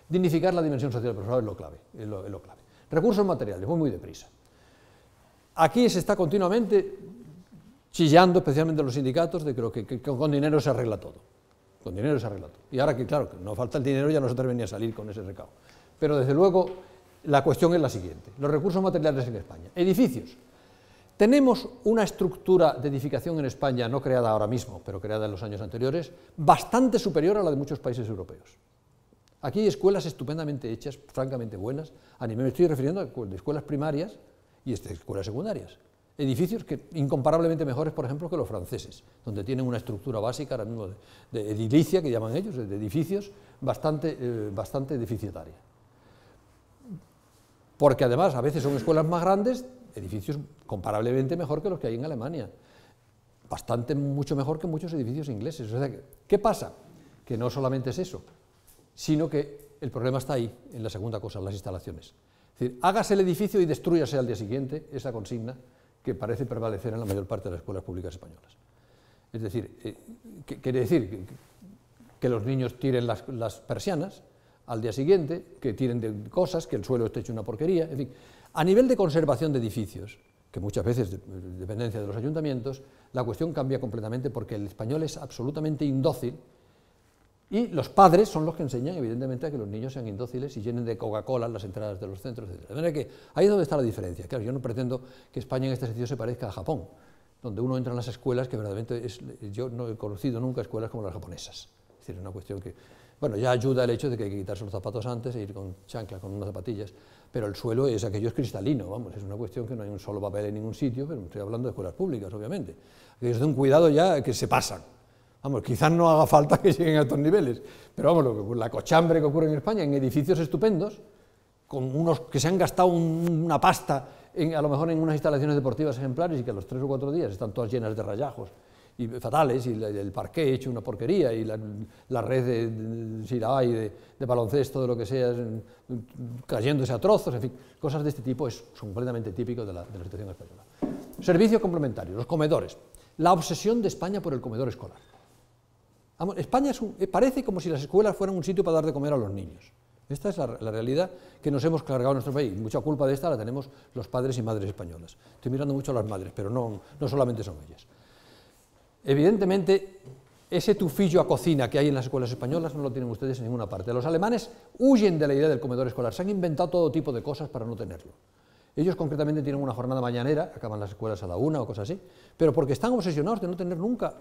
A: Dignificar la dimensión social del profesorado es lo clave. Es lo, clave. Recursos materiales, muy, muy deprisa. Aquí se está continuamente chillando, especialmente los sindicatos, de que con dinero se arregla todo. Con dinero se arregla todo. Y ahora que, claro, no falta el dinero, ya nosotros se a salir con ese recado. Pero desde luego, la cuestión es la siguiente: los recursos materiales en España. Edificios. Tenemos una estructura de edificación en España, no creada ahora mismo, pero creada en los años anteriores, bastante superior a la de muchos países europeos. Aquí hay escuelas estupendamente hechas, francamente buenas, a nivel, me estoy refiriendo a escuelas primarias y este, escuelas secundarias edificios que incomparablemente mejores, por ejemplo, que los franceses, donde tienen una estructura básica ahora mismo de, edilicia, que llaman ellos, de edificios bastante, eh, bastante deficitaria. Porque además a veces son escuelas más grandes, edificios comparablemente mejor que los que hay en Alemania, bastante mucho mejor que muchos edificios ingleses. ¿qué pasa? Que no solamente es eso, sino que el problema está ahí, en la segunda cosa, las instalaciones. Es decir, hágase el edificio y destruyase al día siguiente, esa consigna que parece prevalecer en la mayor parte de las escuelas públicas españolas. Es decir, eh, quiere decir que, los niños tiren las, persianas al día siguiente, que tiren de cosas, que el suelo esté hecho una porquería, en fin. A nivel de conservación de edificios, que muchas veces dependencia de los ayuntamientos, la cuestión cambia completamente porque el español es absolutamente indócil y los padres son los que enseñan, evidentemente, a que los niños sean indóciles y llenen de Coca-Cola las entradas de los centros, etc. De manera que ahí es donde está la diferencia. Claro, yo no pretendo que España en este sentido se parezca a Japón, donde uno entra en las escuelas que verdaderamente es, yo no he conocido nunca escuelas como las japonesas. Es decir, es una cuestión que, bueno, ya ayuda el hecho de que hay que quitarse los zapatos antes e ir con chancla, con unas zapatillas, pero el suelo es aquello es cristalino, vamos, es una cuestión que no hay un solo papel en ningún sitio, pero estoy hablando de escuelas públicas, obviamente. es de un cuidado ya que se pasan. Vamos, quizás no haga falta que lleguen a estos niveles, pero vamos, pues, la cochambre que ocurre en España, en edificios estupendos, con unos que se han gastado una pasta, a lo mejor en unas instalaciones deportivas ejemplares y que a los tres o cuatro días están todas llenas de rayajos y fatales, y el parqué hecho una porquería, y la, red de, de, baloncesto, de lo que sea, cayéndose a trozos, en fin, cosas de este tipo es, completamente típico de la, de la situación española. Servicios complementarios, los comedores. La obsesión de España por el comedor escolar. España eh, parece como si las escuelas fueran un sitio para dar de comer a los niños. Esta es la, realidad que nos hemos cargado en nuestro país. Mucha culpa de esta la tenemos los padres y madres españolas. Estoy mirando mucho a las madres, pero no, no solamente son ellas. Evidentemente, ese tufillo a cocina que hay en las escuelas españolas no lo tienen ustedes en ninguna parte. Los alemanes huyen de la idea del comedor escolar. Se han inventado todo tipo de cosas para no tenerlo. Ellos concretamente tienen una jornada mañanera, acaban las escuelas a la una o cosas así, pero porque están obsesionados de no tener nunca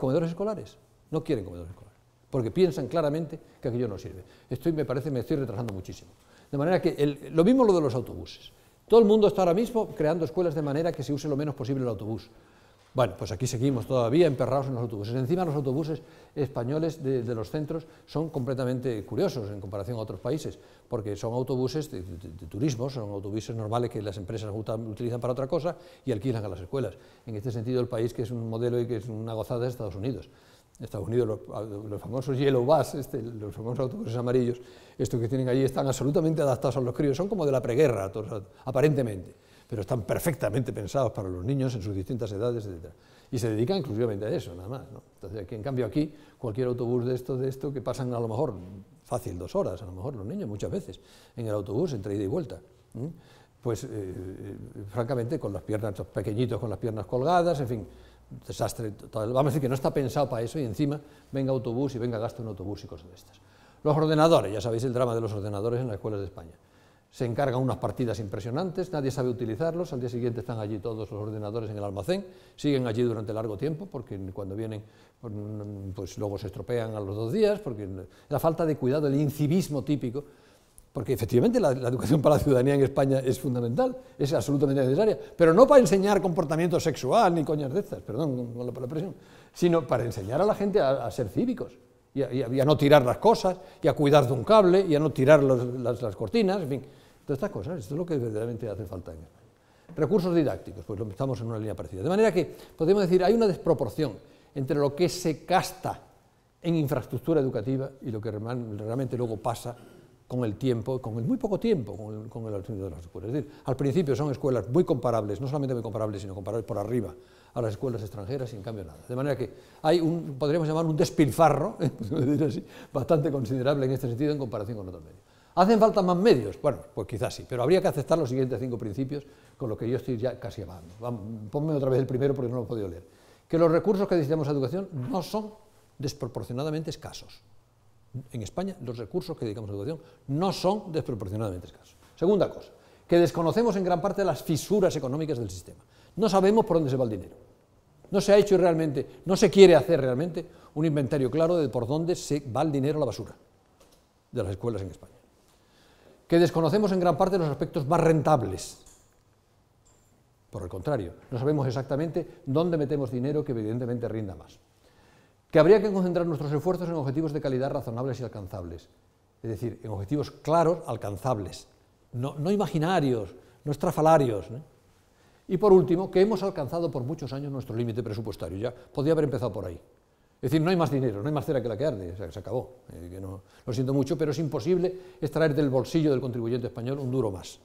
A: comedores escolares. No quieren comedores escolares, porque piensan claramente que aquello no sirve. Estoy, me parece, me estoy retrasando muchísimo. De manera que, lo mismo lo de los autobuses. Todo el mundo está ahora mismo creando escuelas de manera que se use lo menos posible el autobús. Bueno, pues aquí seguimos todavía emperrados en los autobuses. Encima los autobuses españoles de, los centros son completamente curiosos en comparación a otros países, porque son autobuses de, de turismo, son autobuses normales que las empresas utilizan para otra cosa y alquilan a las escuelas. En este sentido, el país que es un modelo y que es una gozada es Estados Unidos. Estados Unidos, los, famosos yellow bus, este, los famosos autobuses amarillos, estos que tienen allí, están absolutamente adaptados a los críos, son como de la preguerra, aparentemente, pero están perfectamente pensados para los niños en sus distintas edades, etc. Y se dedican exclusivamente a eso, nada más. Entonces, aquí, en cambio, aquí, cualquier autobús de esto, de esto, que pasan a lo mejor fácil dos horas, a lo mejor los niños muchas veces, en el autobús, entre ida y vuelta. Pues, eh, eh, francamente, con las piernas, pequeñitos con las piernas colgadas, en fin desastre total. Vamos a decir que no está pensado para eso y encima venga autobús y venga gasto en autobús y cosas de estas. Los ordenadores, ya sabéis el drama de los ordenadores en las escuelas de España. Se encargan unas partidas impresionantes, nadie sabe utilizarlos, al día siguiente están allí todos los ordenadores en el almacén, siguen allí durante largo tiempo porque cuando vienen pues, pues luego se estropean a los dos días, porque la falta de cuidado, el incivismo típico porque efectivamente la, educación para la ciudadanía en España es fundamental, es absolutamente necesaria, pero no para enseñar comportamiento sexual ni coñas de estas, perdón la, por la presión, sino para enseñar a la gente a, ser cívicos y a, no tirar las cosas, y a cuidar de un cable, y a no tirar las, cortinas, en fin, todas estas cosas, esto es lo que verdaderamente hace falta en España. Recursos didácticos, pues estamos en una línea parecida. De manera que podemos decir, hay una desproporción entre lo que se casta... en infraestructura educativa y lo que realmente luego pasa con el tiempo, con el muy poco tiempo, con el, con de las escuelas. Es decir, al principio son escuelas muy comparables, no solamente muy comparables, sino comparables por arriba a las escuelas extranjeras y en cambio nada. De manera que hay un, podríamos llamar un despilfarro, bastante considerable en este sentido en comparación con otros medios. ¿Hacen falta más medios? Bueno, pues quizás sí, pero habría que aceptar los siguientes cinco principios con los que yo estoy ya casi hablando. ponme otra vez el primero porque no lo he podido leer. Que los recursos que necesitamos a educación no son desproporcionadamente escasos en España los recursos que dedicamos a la educación no son desproporcionadamente escasos. Segunda cosa, que desconocemos en gran parte las fisuras económicas del sistema. No sabemos por dónde se va el dinero. No se ha hecho realmente, no se quiere hacer realmente un inventario claro de por dónde se va el dinero a la basura de las escuelas en España. Que desconocemos en gran parte los aspectos más rentables. Por el contrario, no sabemos exactamente dónde metemos dinero que evidentemente rinda más que habría que concentrar nuestros esfuerzos en objetivos de calidad razonables y alcanzables, es decir, en objetivos claros, alcanzables, no, imaginarios, no estrafalarios. Y por último, que hemos alcanzado por muchos años nuestro límite presupuestario, ya podía haber empezado por ahí. Es decir, no hay más dinero, no hay más cera que la que arde, o sea, que se acabó. lo siento mucho, pero es imposible extraer del bolsillo del contribuyente español un duro más.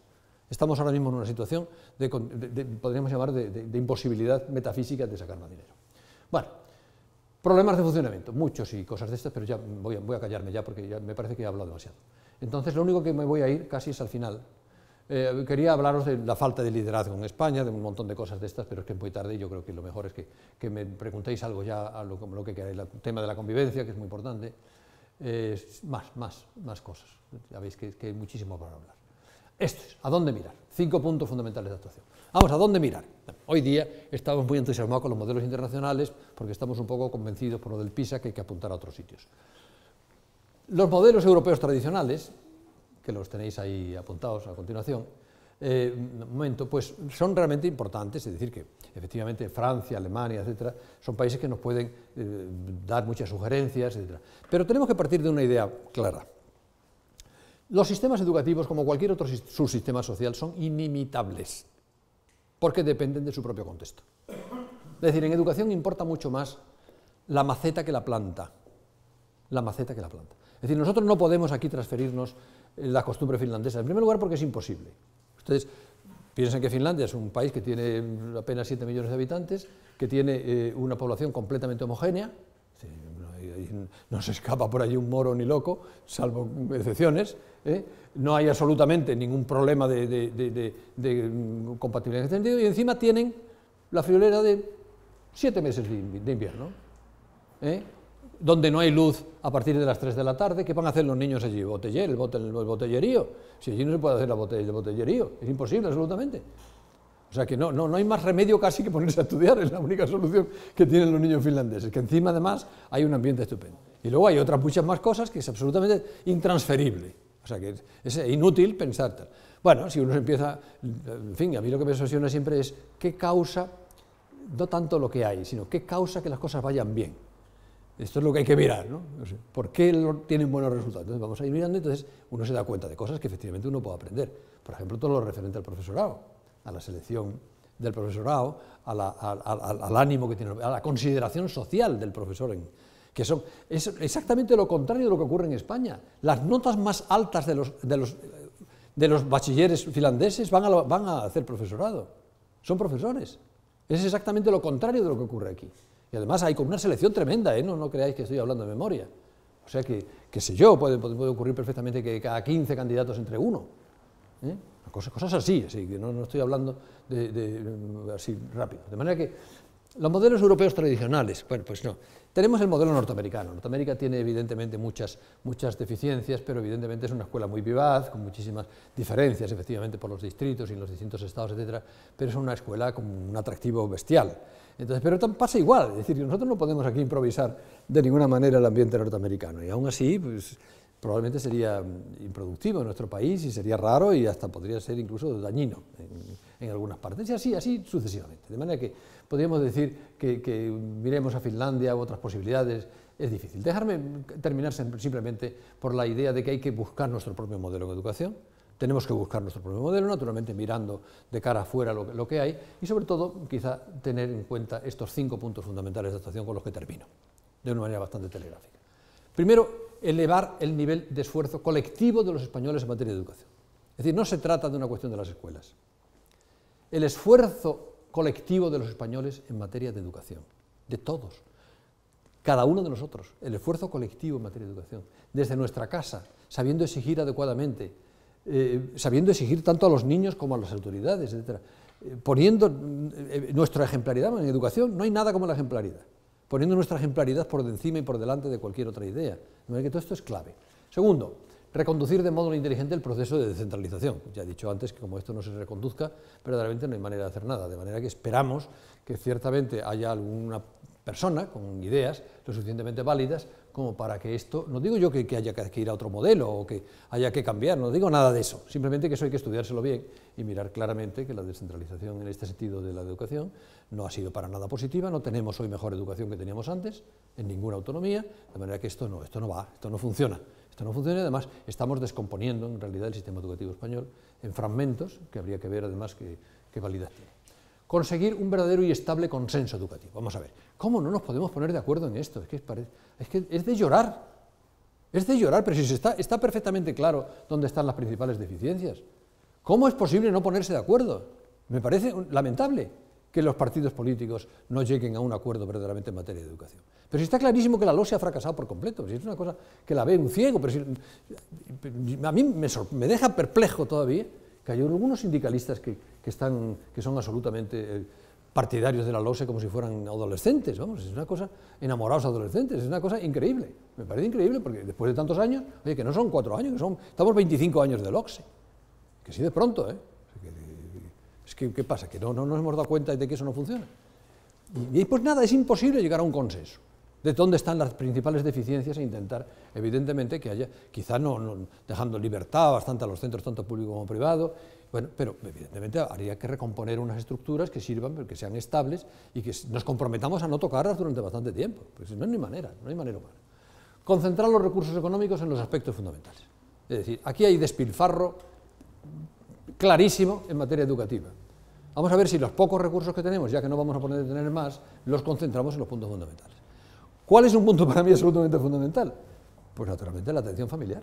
A: Estamos ahora mismo en una situación de, podríamos llamar, de, de, imposibilidad metafísica de sacar más dinero. Bueno, Problemas de funcionamiento, muchos y cosas de estas, pero ya voy a, callarme ya porque me parece que he hablado demasiado. Entonces, lo único que me voy a ir casi es al final. Eh, quería hablaros de la falta de liderazgo en España, de un montón de cosas de estas, pero es que es muy tarde y yo creo que lo mejor es que, me preguntéis algo ya a lo, que queráis, el tema de la convivencia, que es muy importante. Eh, más, más, más cosas. Ya veis que, que hay muchísimo para hablar. Esto es, ¿a dónde mirar? Cinco puntos fundamentales de actuación. Vamos, ¿a dónde mirar? Hoy día estamos muy entusiasmados con los modelos internacionales porque estamos un poco convencidos por lo del PISA que hay que apuntar a otros sitios. Los modelos europeos tradicionales, que los tenéis ahí apuntados a continuación, eh, momento, pues son realmente importantes, es decir, que efectivamente Francia, Alemania, etcétera, son países que nos pueden eh, dar muchas sugerencias, etcétera. Pero tenemos que partir de una idea clara. Los sistemas educativos, como cualquier otro subsistema social, son inimitables porque dependen de su propio contexto. Es decir, en educación importa mucho más la maceta que la planta. La maceta que la planta. Es decir, nosotros no podemos aquí transferirnos eh, la costumbre finlandesa. En primer lugar, porque es imposible. Ustedes piensan que Finlandia es un país que tiene apenas 7 millones de habitantes, que tiene eh, una población completamente homogénea no se escapa por allí un moro ni loco, salvo excepciones, ¿eh? no hay absolutamente ningún problema de, mm, compatibilidad en este sentido, y encima tienen la friolera de siete meses de invierno, ¿eh? donde no hay luz a partir de las 3 de la tarde, ¿qué van a hacer los niños allí? ¿Botellería? el, botellerío. Si allí no se puede hacer la botella, es imposible absolutamente. O sea que no, hay más remedio casi que ponerse a estudiar, es la única solución que tienen los niños finlandeses, que encima además hay un ambiente estupendo. Y luego hay otras muchas más cosas que es absolutamente intransferible, o sea que es, inútil pensar tal. Bueno, si uno empieza, en fin, a mí lo que me obsesiona siempre es qué causa, no tanto lo que hay, sino qué causa que las cosas vayan bien. Esto es lo que hay que mirar, ¿no? ¿Por qué tienen buenos resultados? Entonces vamos a ir mirando, entonces uno se da cuenta de cosas que efectivamente uno puede aprender. Por ejemplo, todo lo referente al profesorado a la selección del profesorado, al ánimo que tiene, a la consideración social del profesor, en, que son, es exactamente lo contrario de lo que ocurre en España. Las notas más altas de los, los, de los bachilleres finlandeses van a, van a hacer profesorado, son profesores. Es exactamente lo contrario de lo que ocurre aquí. Y además hay como una selección tremenda, ¿eh? no, creáis que estoy hablando de memoria. O sea que, qué sé yo, puede, puede ocurrir perfectamente que cada 15 candidatos entre uno. ¿eh? Cosas, cosas así, así que no, no estoy hablando de, mm, así rápido. De manera que los modelos europeos tradicionales, bueno, pues no. Tenemos el modelo norteamericano. Norteamérica tiene evidentemente muchas, muchas deficiencias, pero evidentemente es una escuela muy vivaz, con muchísimas diferencias efectivamente por los distritos y los distintos estados, etcétera, pero es una escuela con un atractivo bestial. Entonces, pero pasa igual, es decir, nosotros no podemos aquí improvisar de ninguna manera el ambiente norteamericano y aún así pues, probablemente sería mm, improductivo en nuestro país y sería raro y hasta podría ser incluso dañino en, algunas partes. Y así, así sucesivamente. De manera que podríamos decir que, miremos a Finlandia u otras posibilidades es difícil. Dejarme terminar simplemente por la idea de que hay que buscar nuestro propio modelo en educación. Tenemos que buscar nuestro propio modelo, naturalmente mirando de cara afuera lo, lo que hay y sobre todo quizá tener en cuenta estos cinco puntos fundamentales de actuación con los que termino, de una manera bastante telegráfica. Primero, elevar el nivel de esfuerzo colectivo de los españoles en materia de educación. Es decir, no se trata de una cuestión de las escuelas. El esfuerzo colectivo de los españoles en materia de educación, de todos, cada uno de nosotros, el esfuerzo colectivo en materia de educación, desde nuestra casa, sabiendo exigir adecuadamente, eh, sabiendo exigir tanto a los niños como a las autoridades, etc. Eh, poniendo eh, nuestra ejemplaridad en educación, no hay nada como la ejemplaridad, poniendo nuestra ejemplaridad por encima y por delante de cualquier otra idea. De manera que todo esto es clave. Segundo, reconducir de modo inteligente el proceso de descentralización. Ya he dicho antes que como esto no se reconduzca, verdaderamente no hay manera de hacer nada, de manera que esperamos que ciertamente haya alguna persona con ideas lo suficientemente válidas como para que esto, no digo yo que, haya que ir a otro modelo o que haya que cambiar, no digo nada de eso, simplemente que eso hay que estudiárselo bien y mirar claramente que la descentralización en este sentido de la educación no ha sido para nada positiva, no tenemos hoy mejor educación que teníamos antes, en ninguna autonomía, de manera que esto no, esto no va, esto no funciona. Esto no funciona y además estamos descomponiendo en realidad el sistema educativo español en fragmentos que habría que ver además qué validez tiene conseguir un verdadero y estable consenso educativo. Vamos a ver, ¿cómo no nos podemos poner de acuerdo en esto? Es que es, es de llorar. Es de llorar, pero si está, perfectamente claro dónde están las principales deficiencias. ¿Cómo es posible no ponerse de acuerdo? Me parece lamentable que los partidos políticos no lleguen a un acuerdo verdaderamente en materia de educación. Pero si está clarísimo que la se ha fracasado por completo, si es una cosa que la ve un ciego, pero a mí me, me deja perplejo todavía que hay algunos sindicalistas que, que, están, que son absolutamente eh, partidarios de la LOSE como si fueran adolescentes, vamos, es una cosa, enamorados adolescentes, es una cosa increíble, me parece increíble porque después de tantos años, oye, que no son cuatro años, que son, estamos 25 años de LOSE, que sí de pronto, ¿eh? Es que, ¿qué pasa? Que no, nos hemos dado cuenta de que eso no funciona. Y, pues nada, es imposible llegar a un consenso de dónde están las principales deficiencias e intentar, evidentemente, que haya, quizás dejando libertad bastante a los centros, tanto público como privado, bueno, pero evidentemente habría que recomponer unas estructuras que sirvan, que sean estables y que nos comprometamos a no tocarlas durante bastante tiempo. Pues no, hay manera, no hay manera humana. Concentrar los recursos económicos en los aspectos fundamentales. Es decir, aquí hay despilfarro clarísimo en materia educativa. Vamos a ver si los pocos recursos que tenemos, ya que no vamos a poder tener más, los concentramos en los puntos fundamentales. ¿Cuál es un punto para mí absolutamente fundamental? Pues naturalmente la atención familiar.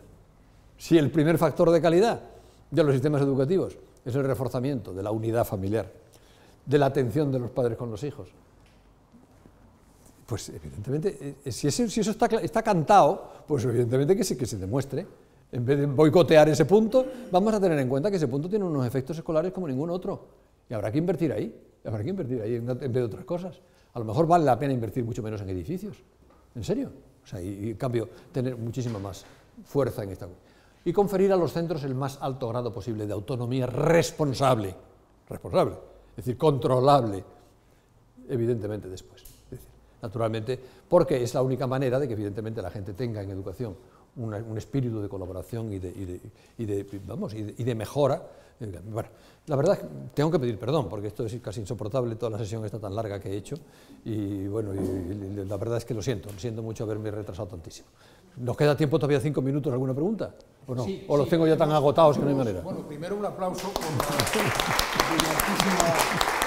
A: Si el primer factor de calidad de los sistemas educativos, es el reforzamiento de la unidad familiar, de la atención de los padres con los hijos. Pues evidentemente, eh, eh, si eso, está, cantado, pues evidentemente que se, que se demuestre. En vez de boicotear ese punto, vamos a tener en cuenta que ese punto tiene unos efectos escolares como ningún otro. Y habrá que invertir ahí, habrá que invertir ahí en vez de otras cosas. A lo mejor vale la pena invertir mucho menos en edificios. ¿En serio? O sea, y, en cambio, tener muchísima más fuerza en esta y conferir a los centros el más alto grado posible de autonomía responsable, responsable, es decir, controlable, evidentemente después. Es decir, naturalmente, porque es la única manera de que evidentemente la gente tenga en educación un espíritu de colaboración y de, vamos, y de, mejora. Eh, bueno, la verdad es que tengo que pedir perdón, porque esto es casi insoportable, toda la sesión está tan larga que he hecho, y bueno, la verdad es que lo siento, lo siento mucho haberme retrasado tantísimo. ¿Nos queda tiempo todavía cinco minutos? ¿Alguna pregunta? ¿O no? ¿O los tengo ya tan agotados que no hay manera? Bueno, primero un aplauso